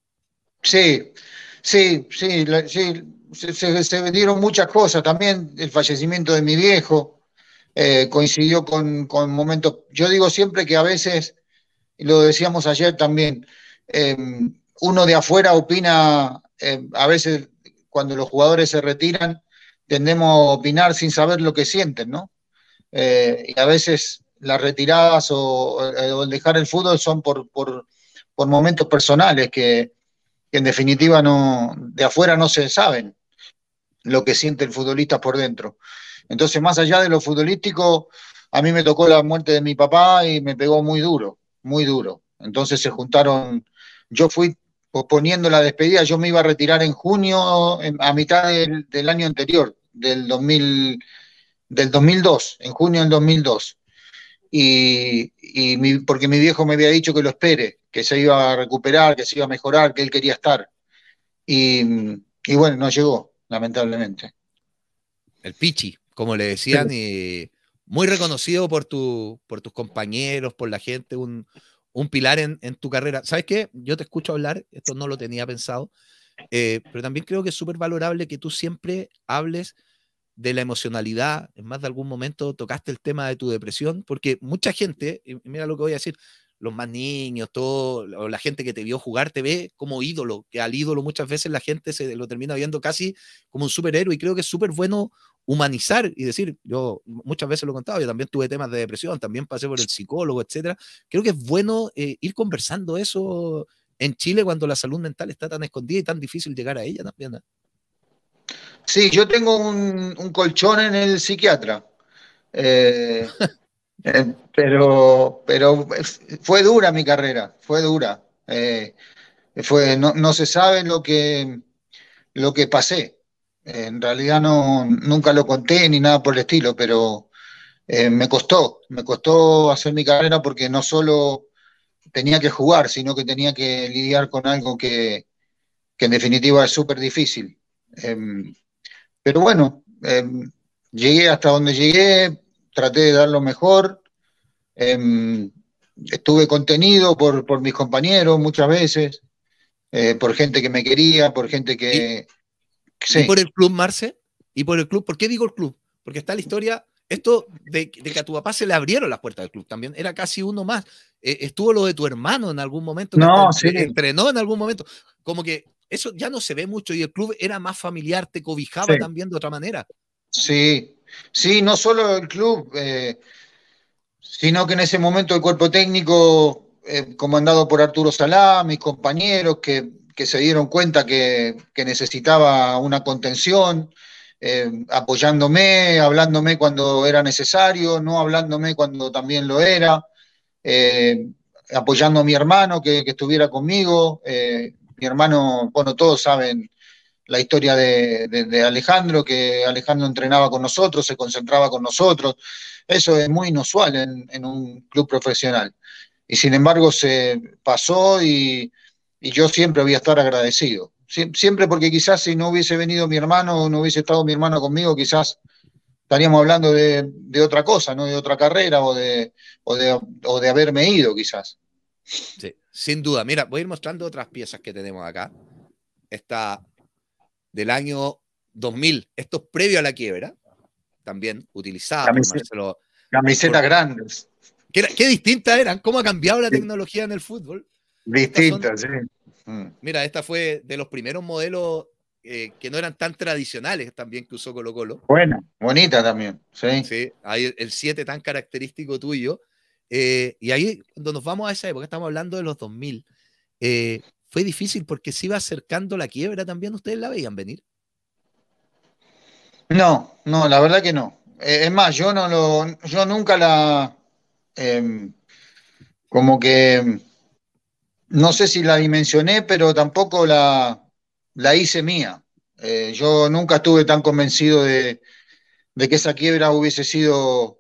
Sí, sí, sí, sí. Se, se, vendieron muchas cosas, también el fallecimiento de mi viejo eh, coincidió con, momentos, yo digo siempre que a veces, y lo decíamos ayer también, em, uno de afuera opina, em, a veces cuando los jugadores se retiran, tendemos a opinar sin saber lo que sienten, ¿no? Eh, y a veces las retiradas eh, o, el dejar el fútbol son por, por, momentos personales que, en definitiva no, de afuera no se saben lo que siente el futbolista por dentro. Entonces, más allá de lo futbolístico, a mí me tocó la muerte de mi papá y me pegó muy duro, muy duro. Entonces se juntaron, yo fui poniendo la despedida. Yo me iba a retirar en junio, a mitad del, año anterior, del, del 2002, en junio del 2002. Y, porque mi viejo me había dicho que lo espere, que se iba a recuperar, que se iba a mejorar, que él quería estar. Y, bueno, no llegó, lamentablemente. El Pichi, como le decían, y muy reconocido por, tu, por tus compañeros, por la gente, un, un pilar en, tu carrera. ¿Sabes qué? Yo te escucho hablar, esto no lo tenía pensado, eh, pero también creo que es súper valorable que tú siempre hables de la emocionalidad. En más de algún momento tocaste el tema de tu depresión, porque mucha gente, mira lo que voy a decir, los más niños, todo, la gente que te vio jugar te ve como ídolo, que al ídolo muchas veces la gente se lo termina viendo casi como un superhéroe y creo que es súper bueno humanizar y decir, yo muchas veces lo he contado, yo también tuve temas de depresión, también pasé por el psicólogo, etcétera. Creo que es bueno eh, ir conversando eso en Chile cuando la salud mental está tan escondida y tan difícil llegar a ella también. ¿eh? Sí, yo tengo un, colchón en el psiquiatra. Eh, pero, pero fue dura mi carrera, fue dura. fue, no, no, se sabe lo que, lo que pasé. En realidad no, nunca lo conté ni nada por el estilo, pero eh, me costó, me costó hacer mi carrera porque no solo tenía que jugar, sino que tenía que lidiar con algo que, en definitiva es súper difícil. Em, pero bueno, em, llegué hasta donde llegué, traté de dar lo mejor, em, estuve contenido por, mis compañeros muchas veces, eh, por gente que me quería, por gente que... Y por el club, Marce, y por el club. ¿Por qué digo el club? Porque está la historia, esto de, que a tu papá se le abrieron las puertas del club también, era casi uno más. E, estuvo lo de tu hermano en algún momento, no, entrenó en algún momento. Como que eso ya no se ve mucho y el club era más familiar, te cobijaba también de otra manera. Sí, sí, no solo el club, eh, sino que en ese momento el cuerpo técnico eh, comandado por Arturo Salá, mis compañeros que que se dieron cuenta que, necesitaba una contención, eh, apoyándome, hablándome cuando era necesario, no hablándome cuando también lo era, eh, apoyando a mi hermano que, estuviera conmigo. Eh, mi hermano, bueno, todos saben la historia de, Alejandro, que Alejandro entrenaba con nosotros, se concentraba con nosotros. Eso es muy inusual en un club profesional. Y sin embargo se pasó y y yo siempre voy a estar agradecido. siempre porque quizás si no hubiese venido mi hermano o no hubiese estado mi hermano conmigo, quizás estaríamos hablando de, otra cosa, ¿no? De otra carrera o de, de, haberme ido quizás. Sí, sin duda. Mira, voy a ir mostrando otras piezas que tenemos acá. Esta del año 2000, esto es previo a la quiebra, también utilizada Camisetas grandes. Qué, qué distintas eran, cómo ha cambiado la tecnología en el fútbol. Distintas, sí. Mm. Mira, esta fue de los primeros modelos eh, que no eran tan tradicionales también que usó Colo Colo. Buena, bonita también, sí. Sí, hay el 7 tan característico tuyo. Eh, y ahí, cuando nos vamos a esa época, estamos hablando de los 2000, eh, fue difícil porque se iba acercando la quiebra también, ¿ustedes la veían venir? No, no, la verdad que no. es más, yo no lo, yo nunca la, em, como que em, no sé si la dimensioné, pero tampoco la, hice mía. Eh, yo nunca estuve tan convencido de, que esa quiebra hubiese sido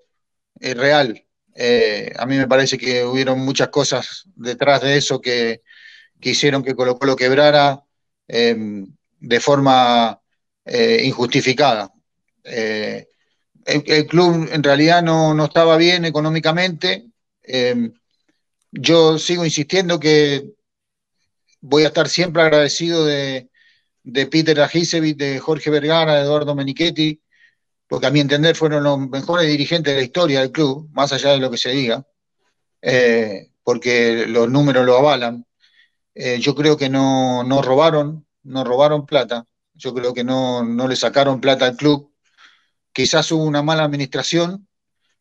eh, real. Eh, a mí me parece que hubieron muchas cosas detrás de eso que, que hicieron que Colo lo quebrara em, de forma injustificada. El, club en realidad no, no estaba bien económicamente em, yo sigo insistiendo que voy a estar siempre agradecido de, Peter Ajisevit, de Jorge Vergara, de Eduardo Menichetti, porque a mi entender fueron los mejores dirigentes de la historia del club, más allá de lo que se diga, eh, porque los números lo avalan. Eh, yo creo que no, robaron, no robaron plata, yo creo que no, no le sacaron plata al club. Quizás hubo una mala administración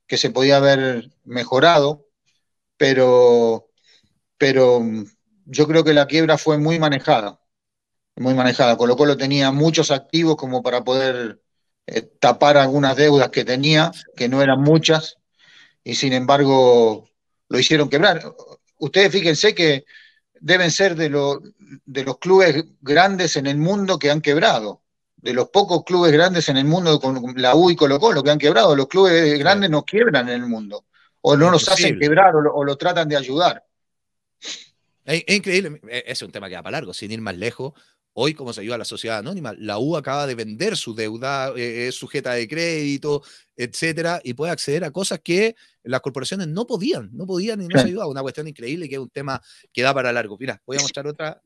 que se podía haber mejorado, pero, mm, yo creo que la quiebra fue muy manejada, muy manejada. Colo Colo tenía muchos activos como para poder eh, tapar algunas deudas que tenía, que no eran muchas, y sin embargo lo hicieron quebrar. Ustedes fíjense que deben ser de, de los clubes grandes en el mundo que han quebrado de los pocos clubes grandes en el mundo, con la U y Colo Colo, que han quebrado. Los clubes grandes no quiebran en el mundo o no los hacen quebrar o lo, tratan de ayudar. Es, increíble increíble, es un tema que va para largo, sin ir más lejos. Hoy, como se ayuda a la sociedad anónima, la U acaba de vender su deuda, eh, eh, es sujeta de crédito, etcétera, y puede acceder a cosas que las corporaciones no podían, no podían y no se ayudaba. Una cuestión increíble que es un tema que da para largo. Mira, voy a mostrar otra.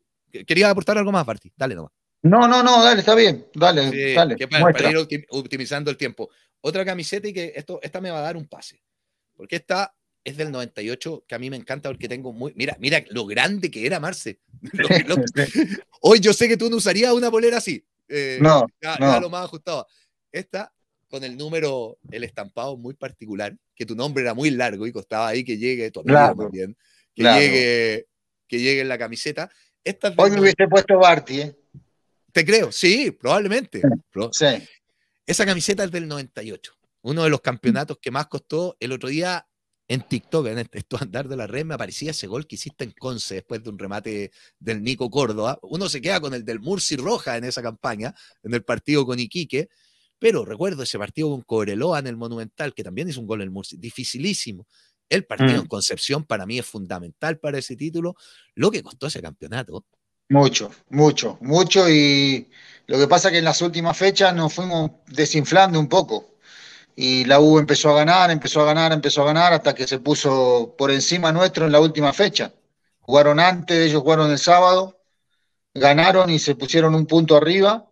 Quería aportar algo más, Barty. Dale nomás. No, no, no, dale, está bien. Dale, dale. Que para, ir optimizando el tiempo. Otra camiseta y que esto, esta me va a dar un pase. Porque esta es del 98, que a mí me encanta porque tengo muy. Mira, mira lo grande que era Marce. Hoy yo sé que tú no usarías una bolera así. Eh, no, ya, lo más ajustado. Esta con el número, el estampado muy particular, que tu nombre era muy largo y costaba ahí que llegue tu amigo claro, bien, que, llegue, que llegue en la camiseta. Esta Hoy me hubiese puesto Barty, ¿eh? Te creo, sí, probablemente. Sí. Esa camiseta es del 98 uno de los mm. campeonatos que más costó, el otro día en TikTok, en este, esto andar de la red, me aparecía ese gol que hiciste en Conce después de un remate del Nico Córdoba. Uno se queda con el del Murci Roja en esa campaña, en el partido con Iquique, pero recuerdo ese partido con Cobreloa en el Monumental, que también hizo un gol en el Murci, dificilísimo. El partido mm. en Concepción para mí es fundamental para ese título, lo que costó ese campeonato. Mucho, mucho, mucho. Y lo que pasa es que en las últimas fechas nos fuimos desinflando un poco y la U empezó a ganar, empezó a ganar, empezó a ganar hasta que se puso por encima nuestro en la última fecha. Jugaron antes, ellos jugaron el sábado, ganaron y se pusieron un punto arriba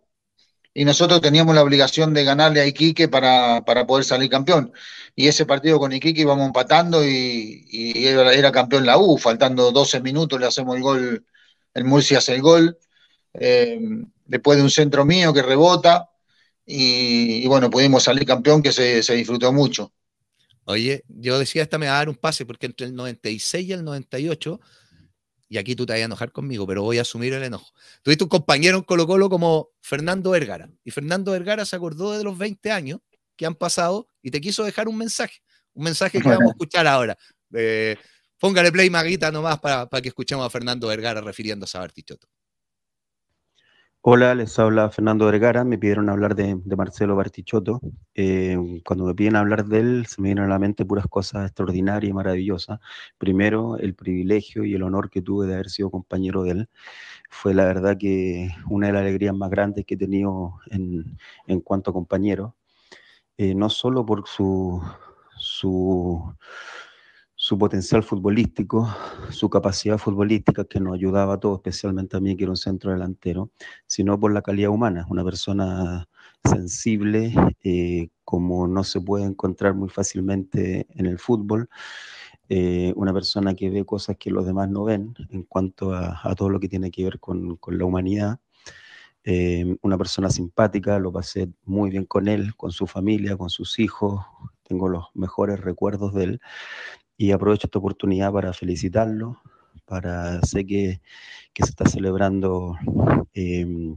y nosotros teníamos la obligación de ganarle a Iquique para, poder salir campeón. Y ese partido con Iquique íbamos empatando y, era, campeón la U, faltando 12 minutos le hacemos el gol, el Murcia hace el gol, eh, después de un centro mío que rebota y, bueno, pudimos salir campeón que se, disfrutó mucho. Oye, yo decía esta me va a dar un pase porque entre el 96 y el 98, y aquí tú te vas a enojar conmigo, pero voy a asumir el enojo. Tuviste un compañero en Colo Colo como Fernando Vergara, y Fernando Vergara se acordó de los 20 años que han pasado y te quiso dejar un mensaje, un mensaje que vamos a escuchar ahora. Eh, póngale play maguita nomás para, para que escuchemos a Fernando Vergara refiriéndose a Bartichotto. Hola, les habla Fernando Vergara. Me pidieron hablar de, Marcelo Bartichotto. Eh, cuando me piden hablar de él, se me vienen a la mente puras cosas extraordinarias y maravillosas. Primero, el privilegio y el honor que tuve de haber sido compañero de él. Fue la verdad que una de las alegrías más grandes que he tenido en, en cuanto a compañero. Eh, no solo por su, su su potencial futbolístico, su capacidad futbolística, que nos ayudaba a todos, especialmente a mí, que era un centro delantero, sino por la calidad humana, una persona sensible, eh, como no se puede encontrar muy fácilmente en el fútbol, eh, una persona que ve cosas que los demás no ven en cuanto a, todo lo que tiene que ver con, la humanidad. Eh, una persona simpática, lo pasé muy bien con él, con su familia, con sus hijos, tengo los mejores recuerdos de él y aprovecho esta oportunidad para felicitarlo, para sé que, se está celebrando em,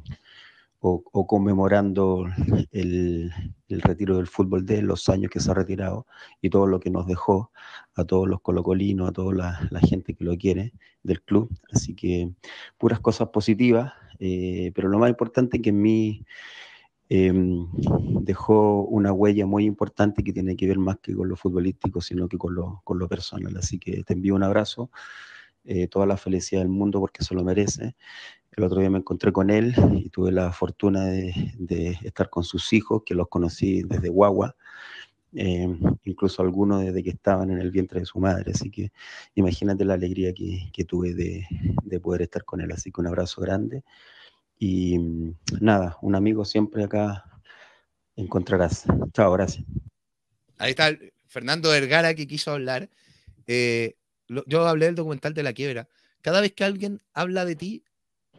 o, conmemorando el, retiro del fútbol de los años que se ha retirado y todo lo que nos dejó a todos los colocolinos, a toda la, gente que lo quiere del club. Así que puras cosas positivas, eh, pero lo más importante es que en mí Em, dejó una huella muy importante que tiene que ver más que con lo futbolístico, sino que con lo, personal. Así que te envío un abrazo, eh, toda la felicidad del mundo porque se lo merece. El otro día me encontré con él y tuve la fortuna de, estar con sus hijos, que los conocí desde guagua. Em, incluso algunos desde que estaban en el vientre de su madre. Así que imagínate la alegría que, tuve de, de poder estar con él. Así que un abrazo grande y nada, un amigo siempre acá encontrarás. Chao, gracias. Ahí está Fernando Vergara que quiso hablar. Eh, yo hablé del documental de la quiebra. Cada vez que alguien habla de ti,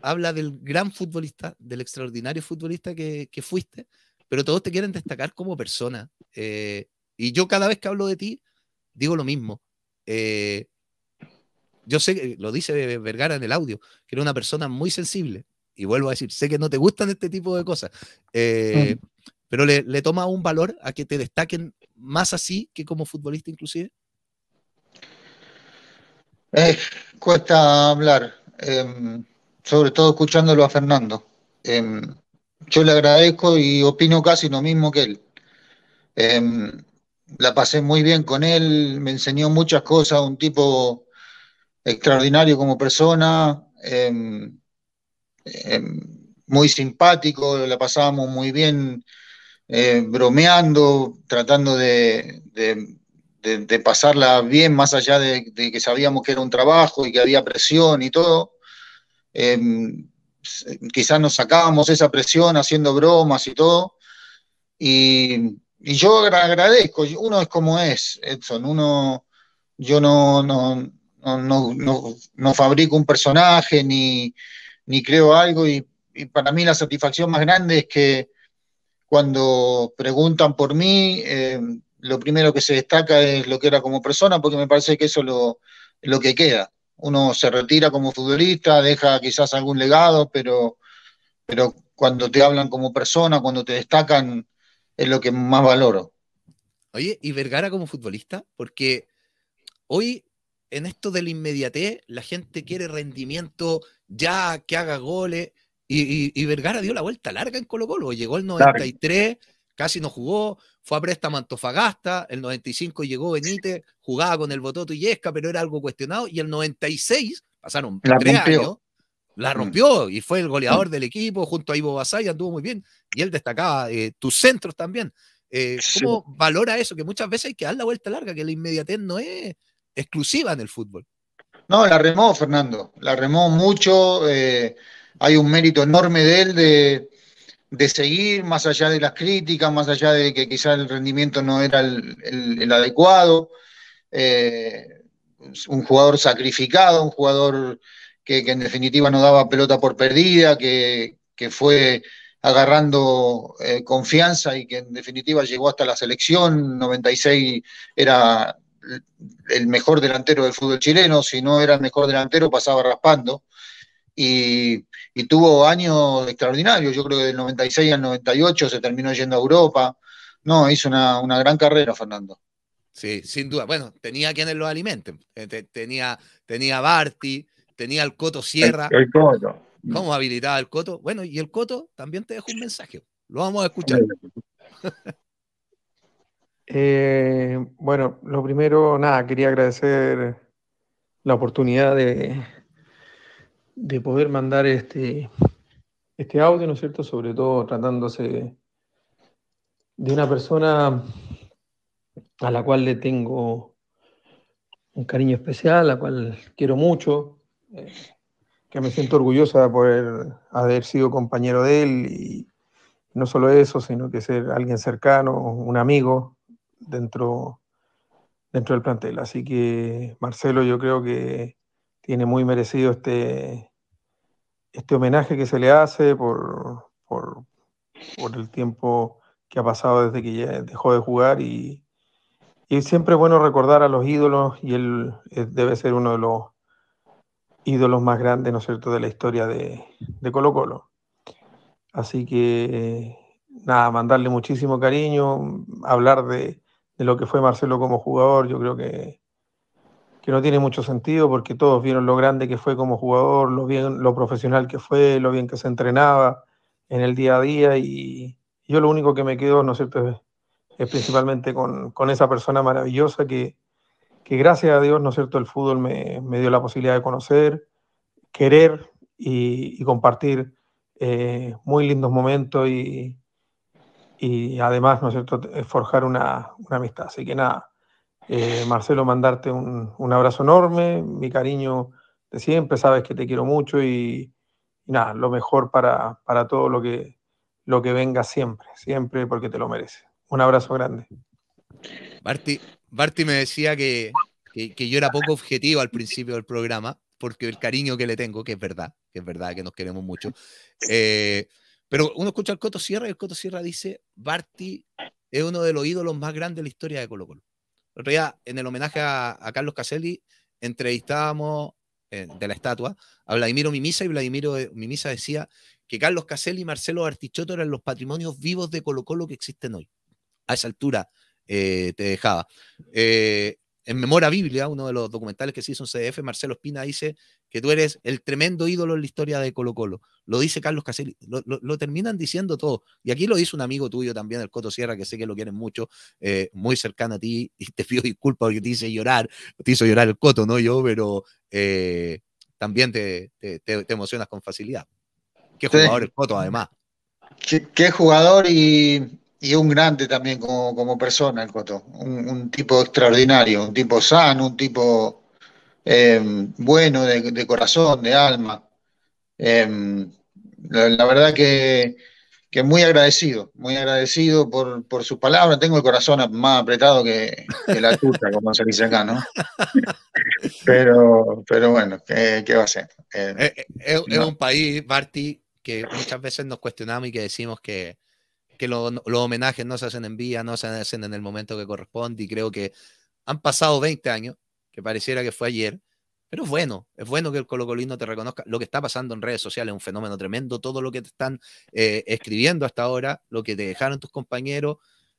habla del gran futbolista, del extraordinario futbolista que, fuiste, pero todos te quieren destacar como persona. Eh, y yo cada vez que hablo de ti, digo lo mismo. Eh, yo sé, lo dice Vergara en el audio, que era una persona muy sensible, y vuelvo a decir, sé que no te gustan este tipo de cosas, eh, pero le, toma un valor a que te destaquen más así que como futbolista inclusive. Eh, cuesta hablar, em, sobre todo escuchándolo a Fernando. Em, yo le agradezco y opino casi lo mismo que él. Em, la pasé muy bien con él, me enseñó muchas cosas, un tipo extraordinario como persona. Eh, eh, muy simpático, la pasábamos muy bien eh, bromeando, tratando de, pasarla bien, más allá de, que sabíamos que era un trabajo y que había presión y todo. Em, quizás nos sacábamos esa presión haciendo bromas y todo. Y, yo agradezco, uno es como es, Edson, uno, yo no, no, no, no, no fabrico un personaje ni, ni creo algo y, para mí la satisfacción más grande es que cuando preguntan por mí, eh, lo primero que se destaca es lo que era como persona, porque me parece que eso es lo, lo que queda. Uno se retira como futbolista, deja quizás algún legado, pero, pero cuando te hablan como persona, cuando te destacan, es lo que más valoro. Oye, ¿y Vergara como futbolista? Porque hoy en esto del la inmediatez, la gente quiere rendimiento ya, que haga goles. Y, Vergara dio la vuelta larga en Colo Colo. Llegó el 93, casi no jugó, fue a préstamo Mantofagasta, El 95 llegó Benítez, jugaba con el Bototo y Yesca, pero era algo cuestionado. Y el 96, pasaron la tres rompió. la mm. rompió y fue el goleador mm. del equipo junto a Ivo Basay, anduvo muy bien. Y él destacaba eh, tus centros también. Eh, ¿Cómo valora eso? Que muchas veces hay que dar la vuelta larga, que la inmediatez no es exclusiva en el fútbol. No, la remó Fernando, la remó mucho, eh, hay un mérito enorme de él de, seguir, más allá de las críticas, más allá de que quizás el rendimiento no era el, adecuado, eh, un jugador sacrificado, un jugador que, en definitiva no daba pelota por perdida, que, fue agarrando eh, confianza y que en definitiva llegó hasta la selección, 96 era el mejor delantero del fútbol chileno, si no era el mejor delantero pasaba raspando y, tuvo años extraordinarios, yo creo que del 96 al 98 se terminó yendo a Europa, no, hizo una, gran carrera Fernando. Sí, sin duda. Bueno, tenía quienes lo alimenten. Eh, tenía, tenía Barty, tenía el Coto Sierra. Coto. ¿Cómo habilitaba el Coto? Bueno, y el Coto también te dejó un mensaje. Lo vamos a escuchar. Eh, bueno, lo primero, nada, quería agradecer la oportunidad de, poder mandar este, este audio, ¿no es cierto? Sobre todo tratándose de una persona a la cual le tengo un cariño especial, a la cual quiero mucho, eh, que me siento orgullosa de poder haber sido compañero de él y no solo eso, sino que ser alguien cercano, un amigo, dentro, dentro del plantel. Así que Marcelo yo creo que tiene muy merecido este, este homenaje que se le hace por, por, el tiempo que ha pasado desde que ya dejó de jugar y, y siempre bueno recordar a los ídolos y él debe ser uno de los ídolos más grandes, ¿no es cierto?, de la historia de Colo Colo. Así que, nada, mandarle muchísimo cariño, hablar de, de lo que fue Marcelo como jugador, yo creo que, no tiene mucho sentido porque todos vieron lo grande que fue como jugador, lo, bien, lo profesional que fue, lo bien que se entrenaba en el día a día y yo lo único que me quedo, ¿no es cierto?, es, principalmente con, esa persona maravillosa que, gracias a Dios, ¿no cierto?, el fútbol me, dio la posibilidad de conocer, querer y, compartir eh, muy lindos momentos y, y además, ¿no es cierto?, eh, forjar una, amistad. Así que nada, eh, Marcelo, mandarte un, abrazo enorme, mi cariño de siempre, sabes que te quiero mucho y, nada, lo mejor para, para, todo lo que, lo que venga siempre, siempre porque te lo mereces. Un abrazo grande. Barti, me decía que, yo era poco objetivo al principio del programa, porque el cariño que le tengo, que es verdad, que es verdad que nos queremos mucho. Eh, pero uno escucha al Coto Sierra y el Coto Sierra dice, Barty es uno de los ídolos más grandes de la historia de Colo Colo. En realidad, en el homenaje a, Carlos Caselli, entrevistábamos eh, de la estatua a Vladimiro Mimisa y Vladimiro eh, Mimisa decía que Carlos Caselli y Marcelo Artichoto eran los patrimonios vivos de Colo Colo que existen hoy. A esa altura eh, te dejaba. en Memoria Biblia, uno de los documentales que se hizo en CDF, Marcelo Espina dice que tú eres el tremendo ídolo en la historia de Colo Colo. Lo dice Carlos Caselli, lo, terminan diciendo todo. Y aquí lo dice un amigo tuyo también, el Coto Sierra, que sé que lo quieren mucho, eh, muy cercano a ti, y te pido disculpas porque te hice llorar, te hizo llorar el Coto, no yo, pero eh, también te, emocionas con facilidad. Qué jugador el Coto, además. Qué, jugador y, un grande también como, persona el Coto. un tipo extraordinario, un tipo sano, un tipo Em, bueno de, corazón, de alma. Em, la, verdad que, muy agradecido, muy agradecido por, por sus palabras. Tengo el corazón más apretado que, la tuta, como se dice acá, ¿no? pero, pero bueno, ¿qué, va a ser? Em, eh, eh, es, un país, Barty, que muchas veces nos cuestionamos y que decimos que, que los homenajes no se hacen en vía, no se hacen en el momento que corresponde y creo que han pasado 20 años que pareciera que fue ayer, pero es bueno, es bueno que el colocolino te reconozca lo que está pasando en redes sociales, es un fenómeno tremendo, todo lo que te están eh, escribiendo hasta ahora, lo que te dejaron tus compañeros.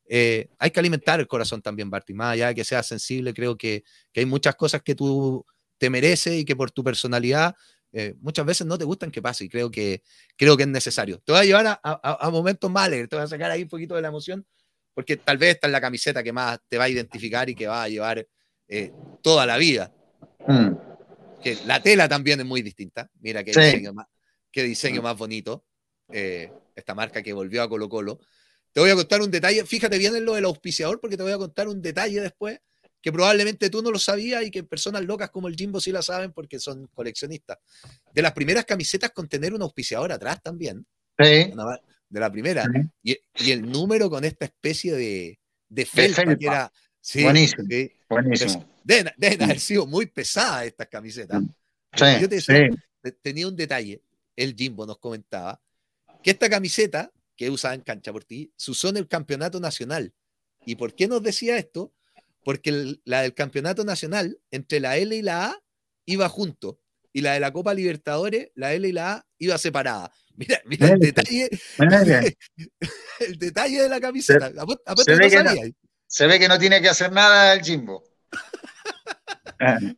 Eh, hay que alimentar el corazón también, Barty, ya que seas sensible, creo que, que hay muchas cosas que tú te mereces y que por tu personalidad eh, muchas veces no te gustan que pase y creo que, creo que es necesario. Te voy a llevar a, momentos males, te voy a sacar ahí un poquito de la emoción, porque tal vez está en la camiseta que más te va a identificar y que va a llevar eh, toda la vida. Mm. Que la tela también es muy distinta. Mira qué, diseño, más, qué diseño mm. más bonito. Eh, esta marca que volvió a Colo Colo. Te voy a contar un detalle. Fíjate bien en lo del auspiciador porque te voy a contar un detalle después que probablemente tú no lo sabías y que personas locas como el Jimbo sí la saben porque son coleccionistas. De las primeras camisetas con tener un auspiciador atrás también. Sí. De la primera. Y, el número con esta especie de, de felpa, de que era Sí, buenísimo. buenísimo. Deben, haber sido muy pesadas estas camisetas. Mm. yo te decía, tenía un detalle, el Jimbo nos comentaba, que esta camiseta que usaba en Cancha por ti, se usó en el Campeonato Nacional. ¿Y por qué nos decía esto? Porque la del Campeonato Nacional, entre la L y la A, iba junto. Y la de la Copa Libertadores, la L y la A, iba separada. Mira, mira el detalle. El detalle de la camiseta. Se, ve se ve que no tiene que hacer nada el chimbo.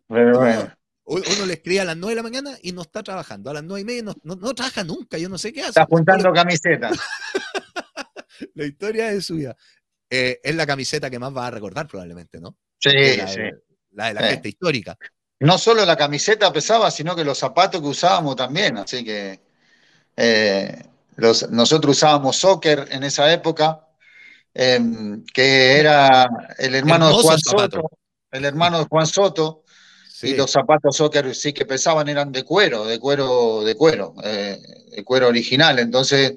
Uno le escribe a las 9 de la mañana y no está trabajando. A las 9 y media no, trabaja nunca, yo no sé qué hace. Está apuntando camisetas. la historia de suya eh, es la camiseta que más va a recordar probablemente, ¿no? Sí, la, sí. La de la gente histórica. No solo la camiseta pesaba, sino que los zapatos que usábamos también. Así que eh, nosotros usábamos soccer en esa época Em, que era el hermano de Juan Soto, el hermano de Juan Soto, y los zapatos Soccer sí que pesaban eran de cuero, de cuero, de cuero, eh, cuero original, entonces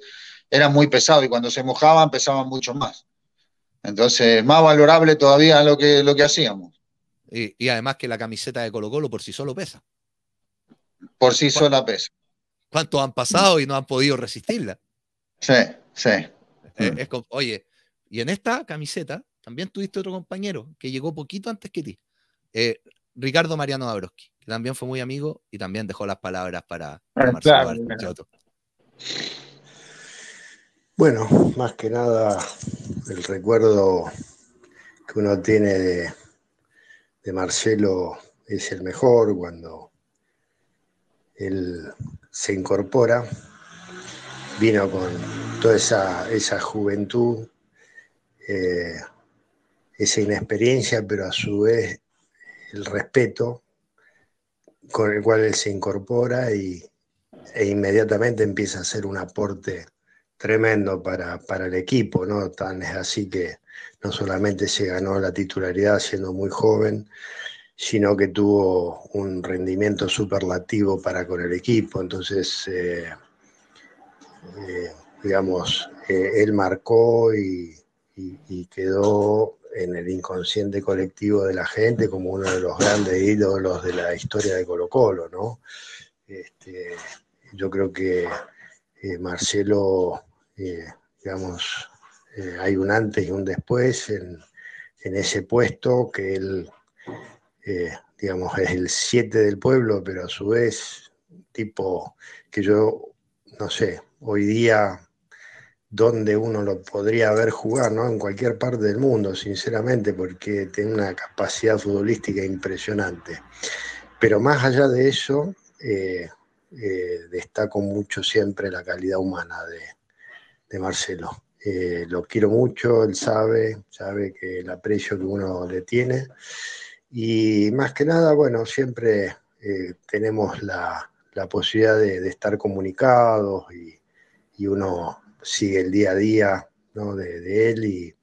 eran muy pesados y cuando se mojaban pesaban mucho más. Entonces, más valorable todavía lo que, lo que hacíamos. Y, además que la camiseta de Colo Colo por sí solo pesa. Por sí sola pesa. ¿Cuántos han pasado y no han podido resistirla? Sí, sí. oye, y en esta camiseta también tuviste otro compañero que llegó poquito antes que ti, eh, Ricardo Mariano Dabrowski, que también fue muy amigo y también dejó las palabras para, ah, Marcelo Bueno, más que nada el recuerdo que uno tiene de, Marcelo es el mejor cuando él se incorpora, vino con toda esa juventud eh, esa inexperiencia, pero a su vez el respeto con el cual él se incorpora y, e inmediatamente empieza a ser un aporte tremendo para, el equipo, ¿no? Tan es así que no solamente se ganó la titularidad siendo muy joven, sino que tuvo un rendimiento superlativo para con el equipo. Entonces, eh, eh, digamos, él marcó y, y, quedó en el inconsciente colectivo de la gente como uno de los grandes ídolos de la historia de Colo Colo, ¿no? Este, yo creo que eh, Marcelo, eh, digamos, eh, hay un antes y un después en ese puesto, que él, digamos, es el siete del pueblo, pero a su vez, tipo que yo, no sé, hoy día donde uno lo podría ver jugar, En cualquier parte del mundo, sinceramente, porque tiene una capacidad futbolística impresionante. Pero más allá de eso, eh, eh, destaco mucho siempre la calidad humana de, Marcelo. Eh, lo quiero mucho, él sabe, sabe que el aprecio que uno le tiene. Y más que nada, bueno, siempre tenemos la, posibilidad de, estar comunicados y uno sigue el día a día de, él y,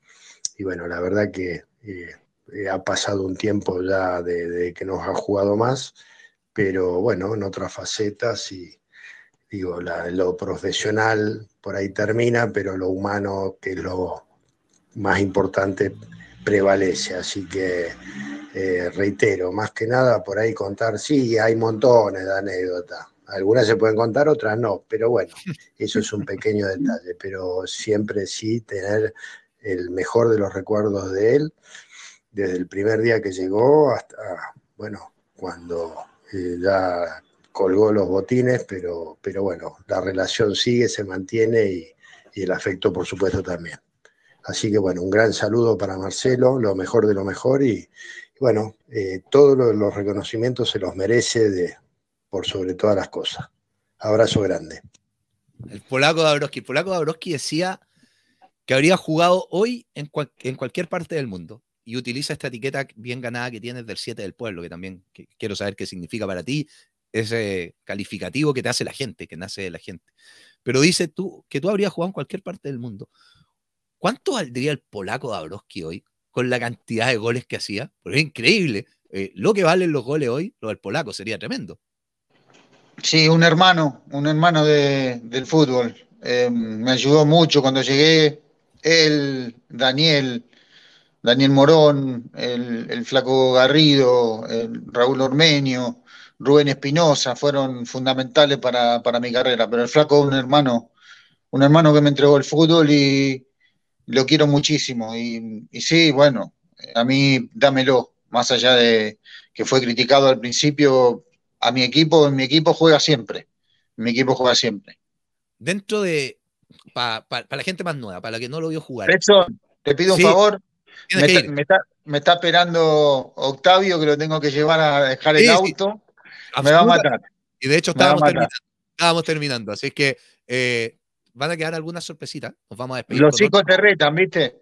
bueno, la verdad que eh, eh, ha pasado un tiempo ya de, que nos ha jugado más, pero bueno, en otras facetas y digo, lo profesional por ahí termina, pero lo humano, que es lo más importante, prevalece. Así que eh, reitero, más que nada por ahí contar, sí, hay montones de anécdotas algunas se pueden contar, otras no, pero bueno, eso es un pequeño detalle, pero siempre sí tener el mejor de los recuerdos de él, desde el primer día que llegó hasta, bueno, cuando eh, ya colgó los botines, pero, pero bueno, la relación sigue, se mantiene y, el afecto, por supuesto, también. Así que bueno, un gran saludo para Marcelo, lo mejor de lo mejor y, bueno, eh, todos los reconocimientos se los merece de, por sobre todas las cosas. Abrazo grande. El polaco Dabrowski. El polaco Dabrowski decía que habría jugado hoy en, cualquier parte del mundo y utiliza esta etiqueta bien ganada que tienes del 7 del pueblo, que también quiero saber qué significa para ti ese calificativo que te hace la gente, que nace de la gente. Pero dice tú que tú habrías jugado en cualquier parte del mundo. ¿Cuánto valdría el polaco Dabrowski hoy con la cantidad de goles que hacía? Porque es increíble. Eh, lo que valen los goles hoy, lo del polaco, sería tremendo. Sí, un hermano, un hermano de, del fútbol. Eh, me ayudó mucho cuando llegué. Él, Daniel, Daniel Morón, el, Flaco Garrido, Raúl Ormeño, Rubén Espinosa, fueron fundamentales para, mi carrera. Pero el Flaco es un hermano, un hermano que me entregó el fútbol y lo quiero muchísimo. Y, y sí, bueno, a mí dámelo, más allá de que fue criticado al principio, a mi equipo, mi equipo juega siempre. Mi equipo juega siempre. Dentro de. Para la gente más nueva, para la que no lo vio jugar. te pido un favor. Me está, esperando Octavio, que lo tengo que llevar a dejar el auto. Me va a matar. Y de hecho, estábamos terminando, estábamos terminando. Así que eh, van a quedar algunas sorpresitas. Nos vamos a despedir. Los chicos te retan, ¿viste?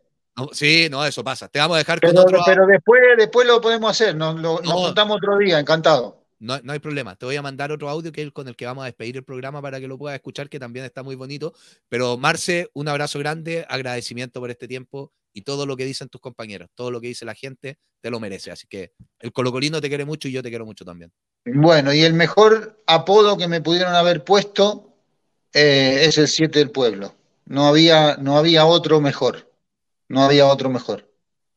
sí, no, eso pasa. Te vamos a dejar pero, con Pero después, después lo podemos hacer. Nos, lo, nos contamos otro día, encantado no, no, hay problema. Te voy a mandar otro audio que es con el que vamos a despedir el programa para que lo puedas escuchar, que también está muy bonito. Pero Marce, un abrazo grande, agradecimiento por este tiempo y todo lo que dicen tus compañeros, todo lo que dice la gente, te lo merece. Así que el Colocolino te quiere mucho y yo te quiero mucho también. Bueno, y el mejor apodo que me pudieron haber puesto eh, es el 7 del pueblo. No había, no había otro mejor. No había otro mejor.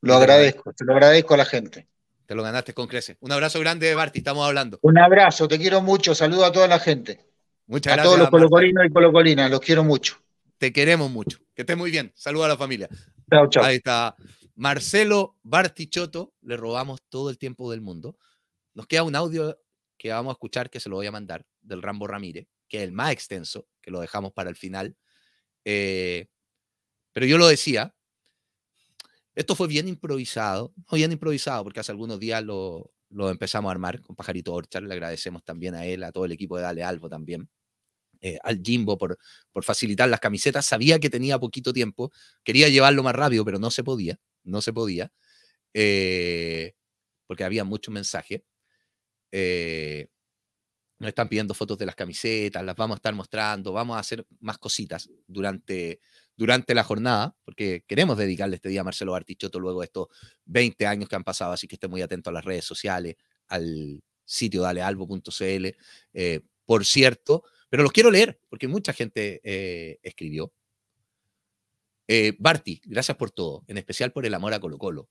Lo agradezco, se lo agradezco a la gente. Te lo ganaste con creces. Un abrazo grande, Barti, estamos hablando. Un abrazo, te quiero mucho. Saludo a toda la gente. Muchas gracias. A todos los colocolinos y colocolinas, los quiero mucho. Te queremos mucho. Que estés muy bien. Saludos a la familia. Chao, chao. Ahí está. Marcelo Bartichotto, le robamos todo el tiempo del mundo. Nos queda un audio que vamos a escuchar, que se lo voy a mandar, del Rambo Ramírez, que es el más extenso, que lo dejamos para el final. Eh, pero yo lo decía, esto fue bien improvisado, no bien improvisado, porque hace algunos días lo, empezamos a armar con Pajarito Orchard. Le agradecemos también a él, a todo el equipo de Dale Albo también. Eh, al Jimbo por, por facilitar las camisetas. Sabía que tenía poquito tiempo. Quería llevarlo más rápido, pero no se podía. No se podía. Eh, porque había muchos mensajes. Eh, nos están pidiendo fotos de las camisetas, las vamos a estar mostrando, vamos a hacer más cositas durante, durante la jornada, porque queremos dedicarle este día a Marcelo Bartichotto luego de estos 20 años que han pasado, así que esté muy atento a las redes sociales, al sitio dalealbo.cl, eh, por cierto, pero los quiero leer, porque mucha gente eh, escribió. Eh, Barti, gracias por todo, en especial por el amor a Colo Colo.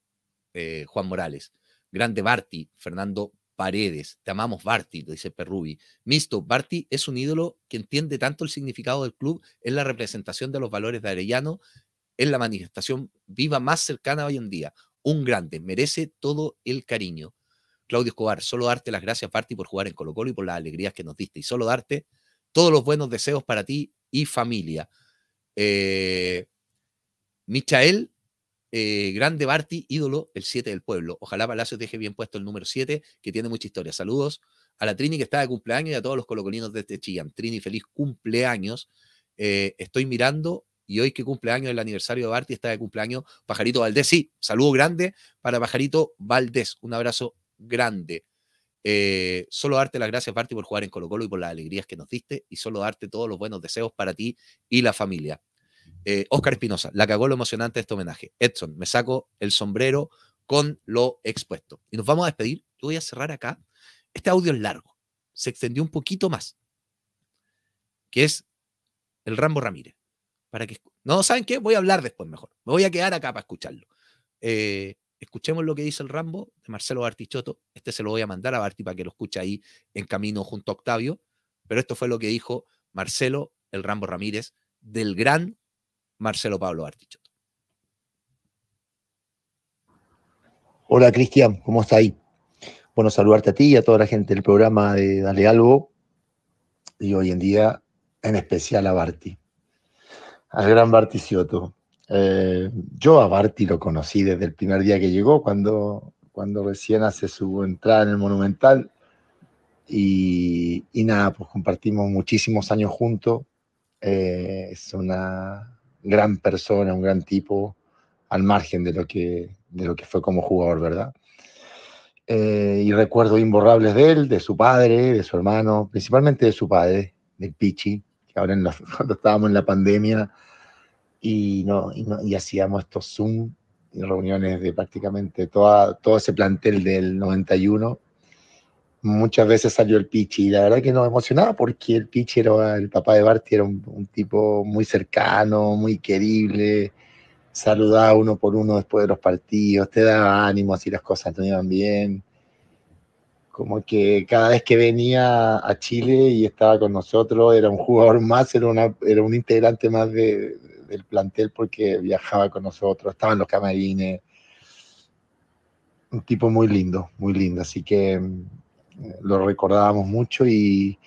Eh, Juan Morales, grande Barti, Fernando Paredes, te amamos Barty, dice Perrubi. Misto, Barty es un ídolo que entiende tanto el significado del club, es la representación de los valores de Arellano, es la manifestación viva más cercana hoy en día. Un grande, merece todo el cariño. Claudio Escobar, solo darte las gracias, Barty, por jugar en Colo Colo y por las alegrías que nos diste. Y solo darte todos los buenos deseos para ti y familia. Eh, eh, grande Barty, ídolo, el 7 del pueblo. Ojalá Palacios deje bien puesto el número 7, que tiene mucha historia. Saludos a la Trini que está de cumpleaños y a todos los colocolinos de este Chillán. Trini, feliz cumpleaños. Eh, estoy mirando y hoy que cumpleaños el aniversario de Barty, está de cumpleaños Pajarito Valdés. Sí, saludo grande para Pajarito Valdés. Un abrazo grande. Eh, solo darte las gracias, Barty, por jugar en Colo Colo y por las alegrías que nos diste. Y solo darte todos los buenos deseos para ti y la familia. Eh, Oscar Espinosa, la cagó lo emocionante de este homenaje. Edson, me saco el sombrero con lo expuesto. Y nos vamos a despedir. Yo voy a cerrar acá. Este audio es largo. Se extendió un poquito más. Que es el Rambo Ramírez. Para que, no, ¿saben qué? Voy a hablar después mejor. Me voy a quedar acá para escucharlo. Eh, escuchemos lo que dice el Rambo de Marcelo Bartichotto. Este se lo voy a mandar a Barti para que lo escuche ahí en camino junto a Octavio. Pero esto fue lo que dijo Marcelo el Rambo Ramírez del gran Marcelo Pablo Artichot. Hola Cristian, ¿cómo está ahí? Bueno, saludarte a ti y a toda la gente del programa de Dale Algo y hoy en día en especial a Barti, al gran Barti eh, yo a Barti lo conocí desde el primer día que llegó, cuando, cuando recién hace su entrada en el Monumental. Y, nada, pues compartimos muchísimos años juntos. Eh, es una gran persona, un gran tipo, al margen de lo que, de lo que fue como jugador, ¿verdad? Eh, y recuerdo imborrables de él, de su padre, de su hermano, principalmente de su padre, del Pichi, que ahora cuando estábamos en la pandemia y, no, y, hacíamos estos Zoom y reuniones de prácticamente toda, todo ese plantel del 91 muchas veces salió el Pichi y la verdad que nos emocionaba porque el Pichi era el papá de Barty, era un, tipo muy cercano, muy querible, saludaba uno por uno después de los partidos, te daba ánimos y las cosas no iban bien. Como que cada vez que venía a Chile y estaba con nosotros, era un jugador más, era, una, era un integrante más de, del plantel porque viajaba con nosotros, estaba en los camarines. Un tipo muy lindo, muy lindo. Así que lo recordábamos mucho y,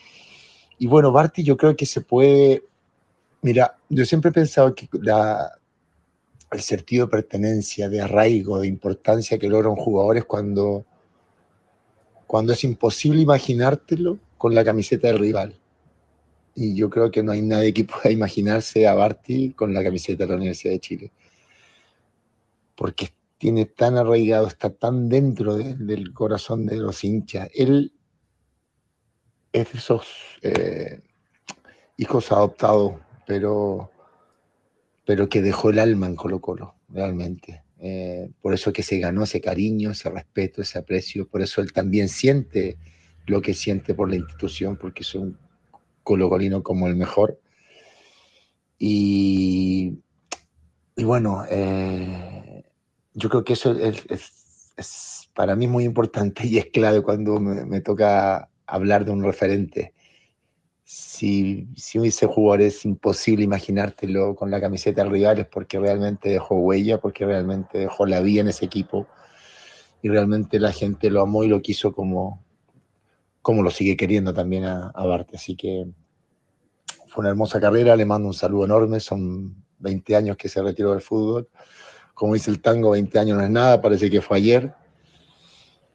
y bueno, Barty yo creo que se puede, mira, yo siempre he pensado que el sentido de pertenencia, de arraigo, de importancia que logran jugadores cuando, cuando es imposible imaginártelo con la camiseta del rival. Y yo creo que no hay nadie que pueda imaginarse a Barty con la camiseta de la Universidad de Chile. Porque tiene tan arraigado, está tan dentro del corazón de los hinchas. Él es de esos eh, hijos adoptados, pero, pero que dejó el alma en Colo Colo, realmente. Eh, por eso que se ganó ese cariño, ese respeto, ese aprecio. Por eso él también siente lo que siente por la institución, porque es un Colo colocolino como el mejor. Y, y bueno, eh, yo creo que eso es, para mí muy importante y es clave cuando me, toca hablar de un referente. Si, si hubiese jugador es imposible imaginártelo con la camiseta al rival es porque realmente dejó huella, porque realmente dejó la vida en ese equipo y realmente la gente lo amó y lo quiso como, como lo sigue queriendo también a, a Así que fue una hermosa carrera, le mando un saludo enorme, son 20 años que se retiró del fútbol como dice el tango, 20 años no es nada, parece que fue ayer.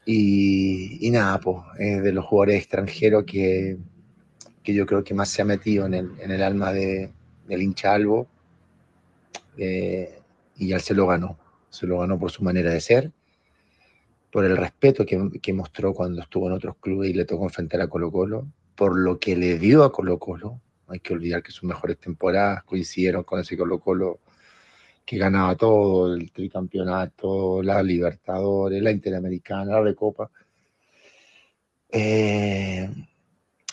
Y, nada, pues, es de los jugadores extranjeros que, que, yo creo que más se ha metido en el, alma de, del hincha Albo. Eh, y ya se lo ganó, se lo ganó por su manera de ser, por el respeto que, que mostró cuando estuvo en otros clubes y le tocó enfrentar a Colo Colo, por lo que le dio a Colo Colo. hay que olvidar que sus mejores temporadas coincidieron con ese Colo Colo que ganaba todo, el tricampeonato, la Libertadores, la Interamericana, la Recopa. Eh,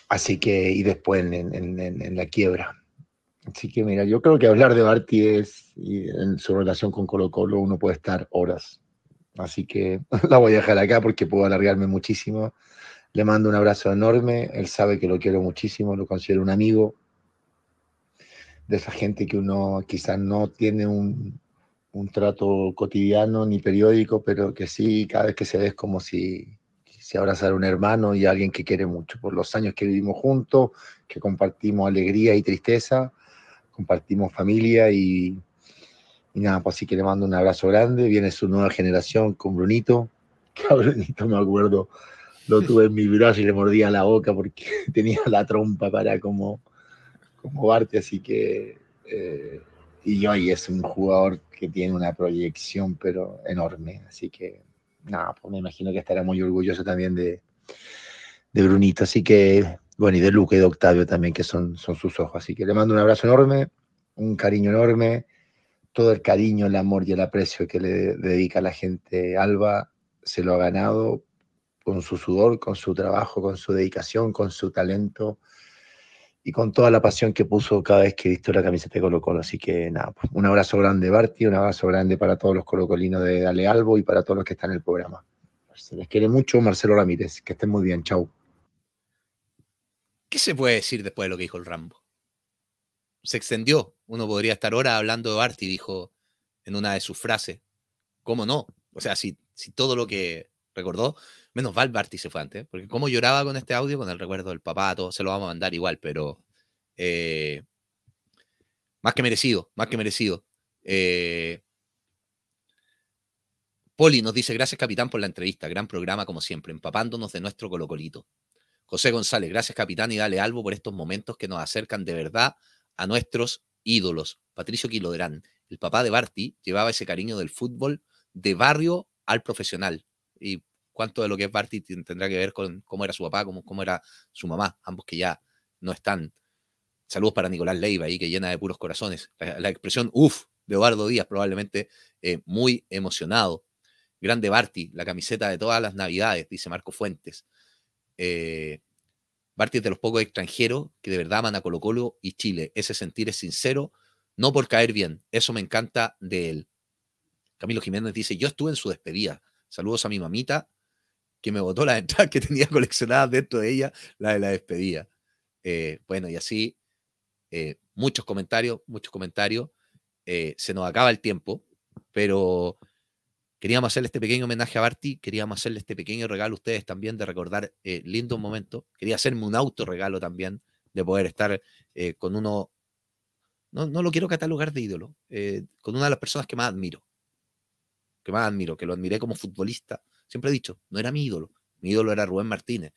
así que, y después en, la quiebra. Así que mira, yo creo que hablar de Barty es, y en su relación con Colo Colo, uno puede estar horas. Así que la voy a dejar acá porque puedo alargarme muchísimo. Le mando un abrazo enorme, él sabe que lo quiero muchísimo, lo considero un amigo, de esa gente que uno quizás no tiene un, un, trato cotidiano ni periódico, pero que sí, cada vez que se ve es como si, se abrazara un hermano y alguien que quiere mucho. Por los años que vivimos juntos, que compartimos alegría y tristeza, compartimos familia y, nada, pues así que le mando un abrazo grande. Viene su nueva generación con Brunito. Brunito, me acuerdo. Lo tuve en mi brazo y le mordía la boca porque tenía la trompa para como como Barty, así que... Eh, y hoy es un jugador que tiene una proyección, pero enorme, así que nada, pues me imagino que estará muy orgulloso también de, de Brunito, así que, bueno, y de Luca y de Octavio también, que son, son sus ojos, así que le mando un abrazo enorme, un cariño enorme, todo el cariño, el amor y el aprecio que le dedica la gente Alba, se lo ha ganado con su sudor, con su trabajo, con su dedicación, con su talento, y con toda la pasión que puso cada vez que visto la camiseta de Colo Colo. Así que nada, pues, un abrazo grande Barti, un abrazo grande para todos los colocolinos de Dale Albo y para todos los que están en el programa. Se les quiere mucho, Marcelo Ramírez, que estén muy bien, chau. ¿Qué se puede decir después de lo que dijo el Rambo? Se extendió, uno podría estar ahora hablando de Barti, dijo en una de sus frases. ¿Cómo no? O sea, si, si todo lo que recordó Menos mal Barty se fue antes, porque como lloraba con este audio, con el recuerdo del papá, todo se lo vamos a mandar igual, pero eh, más que merecido, más que merecido. Eh, Poli nos dice, gracias capitán por la entrevista, gran programa como siempre, empapándonos de nuestro colocolito. José González, gracias capitán y dale algo por estos momentos que nos acercan de verdad a nuestros ídolos. Patricio Quilodrán, el papá de Barti, llevaba ese cariño del fútbol de barrio al profesional. Y cuánto de lo que es Barty tendrá que ver con cómo era su papá, cómo, era su mamá, ambos que ya no están. Saludos para Nicolás Leiva ahí, que llena de puros corazones. La, expresión uff de Eduardo Díaz, probablemente eh, muy emocionado. Grande Barty, la camiseta de todas las navidades, dice Marco Fuentes. Eh, Barty es de los pocos extranjeros que de verdad aman a Colo Colo y Chile. Ese sentir es sincero, no por caer bien. Eso me encanta de él. Camilo Jiménez dice, yo estuve en su despedida. Saludos a mi mamita que me botó la entrada que tenía coleccionada dentro de ella, la de la despedida. Eh, bueno, y así, eh, muchos comentarios, muchos comentarios. Eh, se nos acaba el tiempo, pero queríamos hacerle este pequeño homenaje a Barty, queríamos hacerle este pequeño regalo a ustedes también de recordar lindos momentos. Quería hacerme un auto regalo también de poder estar con uno, no, no, lo quiero catalogar de ídolo, con una de las personas que más admiro, que más admiro, que lo admiré como futbolista, Siempre he dicho, no era mi ídolo. Mi ídolo era Rubén Martínez.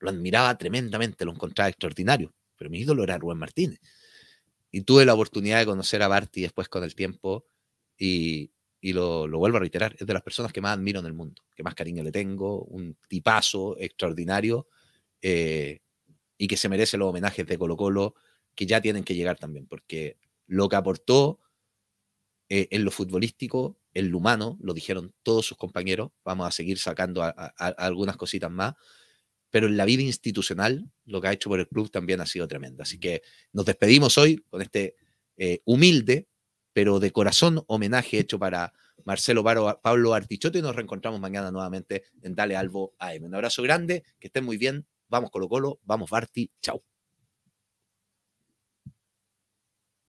Lo admiraba tremendamente, lo encontraba extraordinario, pero mi ídolo era Rubén Martínez. Y tuve la oportunidad de conocer a Barty después con el tiempo y, lo, vuelvo a reiterar, es de las personas que más admiro en el mundo, que más cariño le tengo, un tipazo extraordinario eh, y que se merece los homenajes de Colo Colo que ya tienen que llegar también, porque lo que aportó eh, en lo futbolístico el humano, lo dijeron todos sus compañeros, vamos a seguir sacando algunas cositas más, pero en la vida institucional lo que ha hecho por el club también ha sido tremendo. Así que nos despedimos hoy con este eh, humilde, pero de corazón homenaje hecho para Marcelo Baro, Pablo Artichoto y nos reencontramos mañana nuevamente en Dale Albo AM. Un abrazo grande, que estén muy bien, vamos Colo Colo, vamos Barti, chao.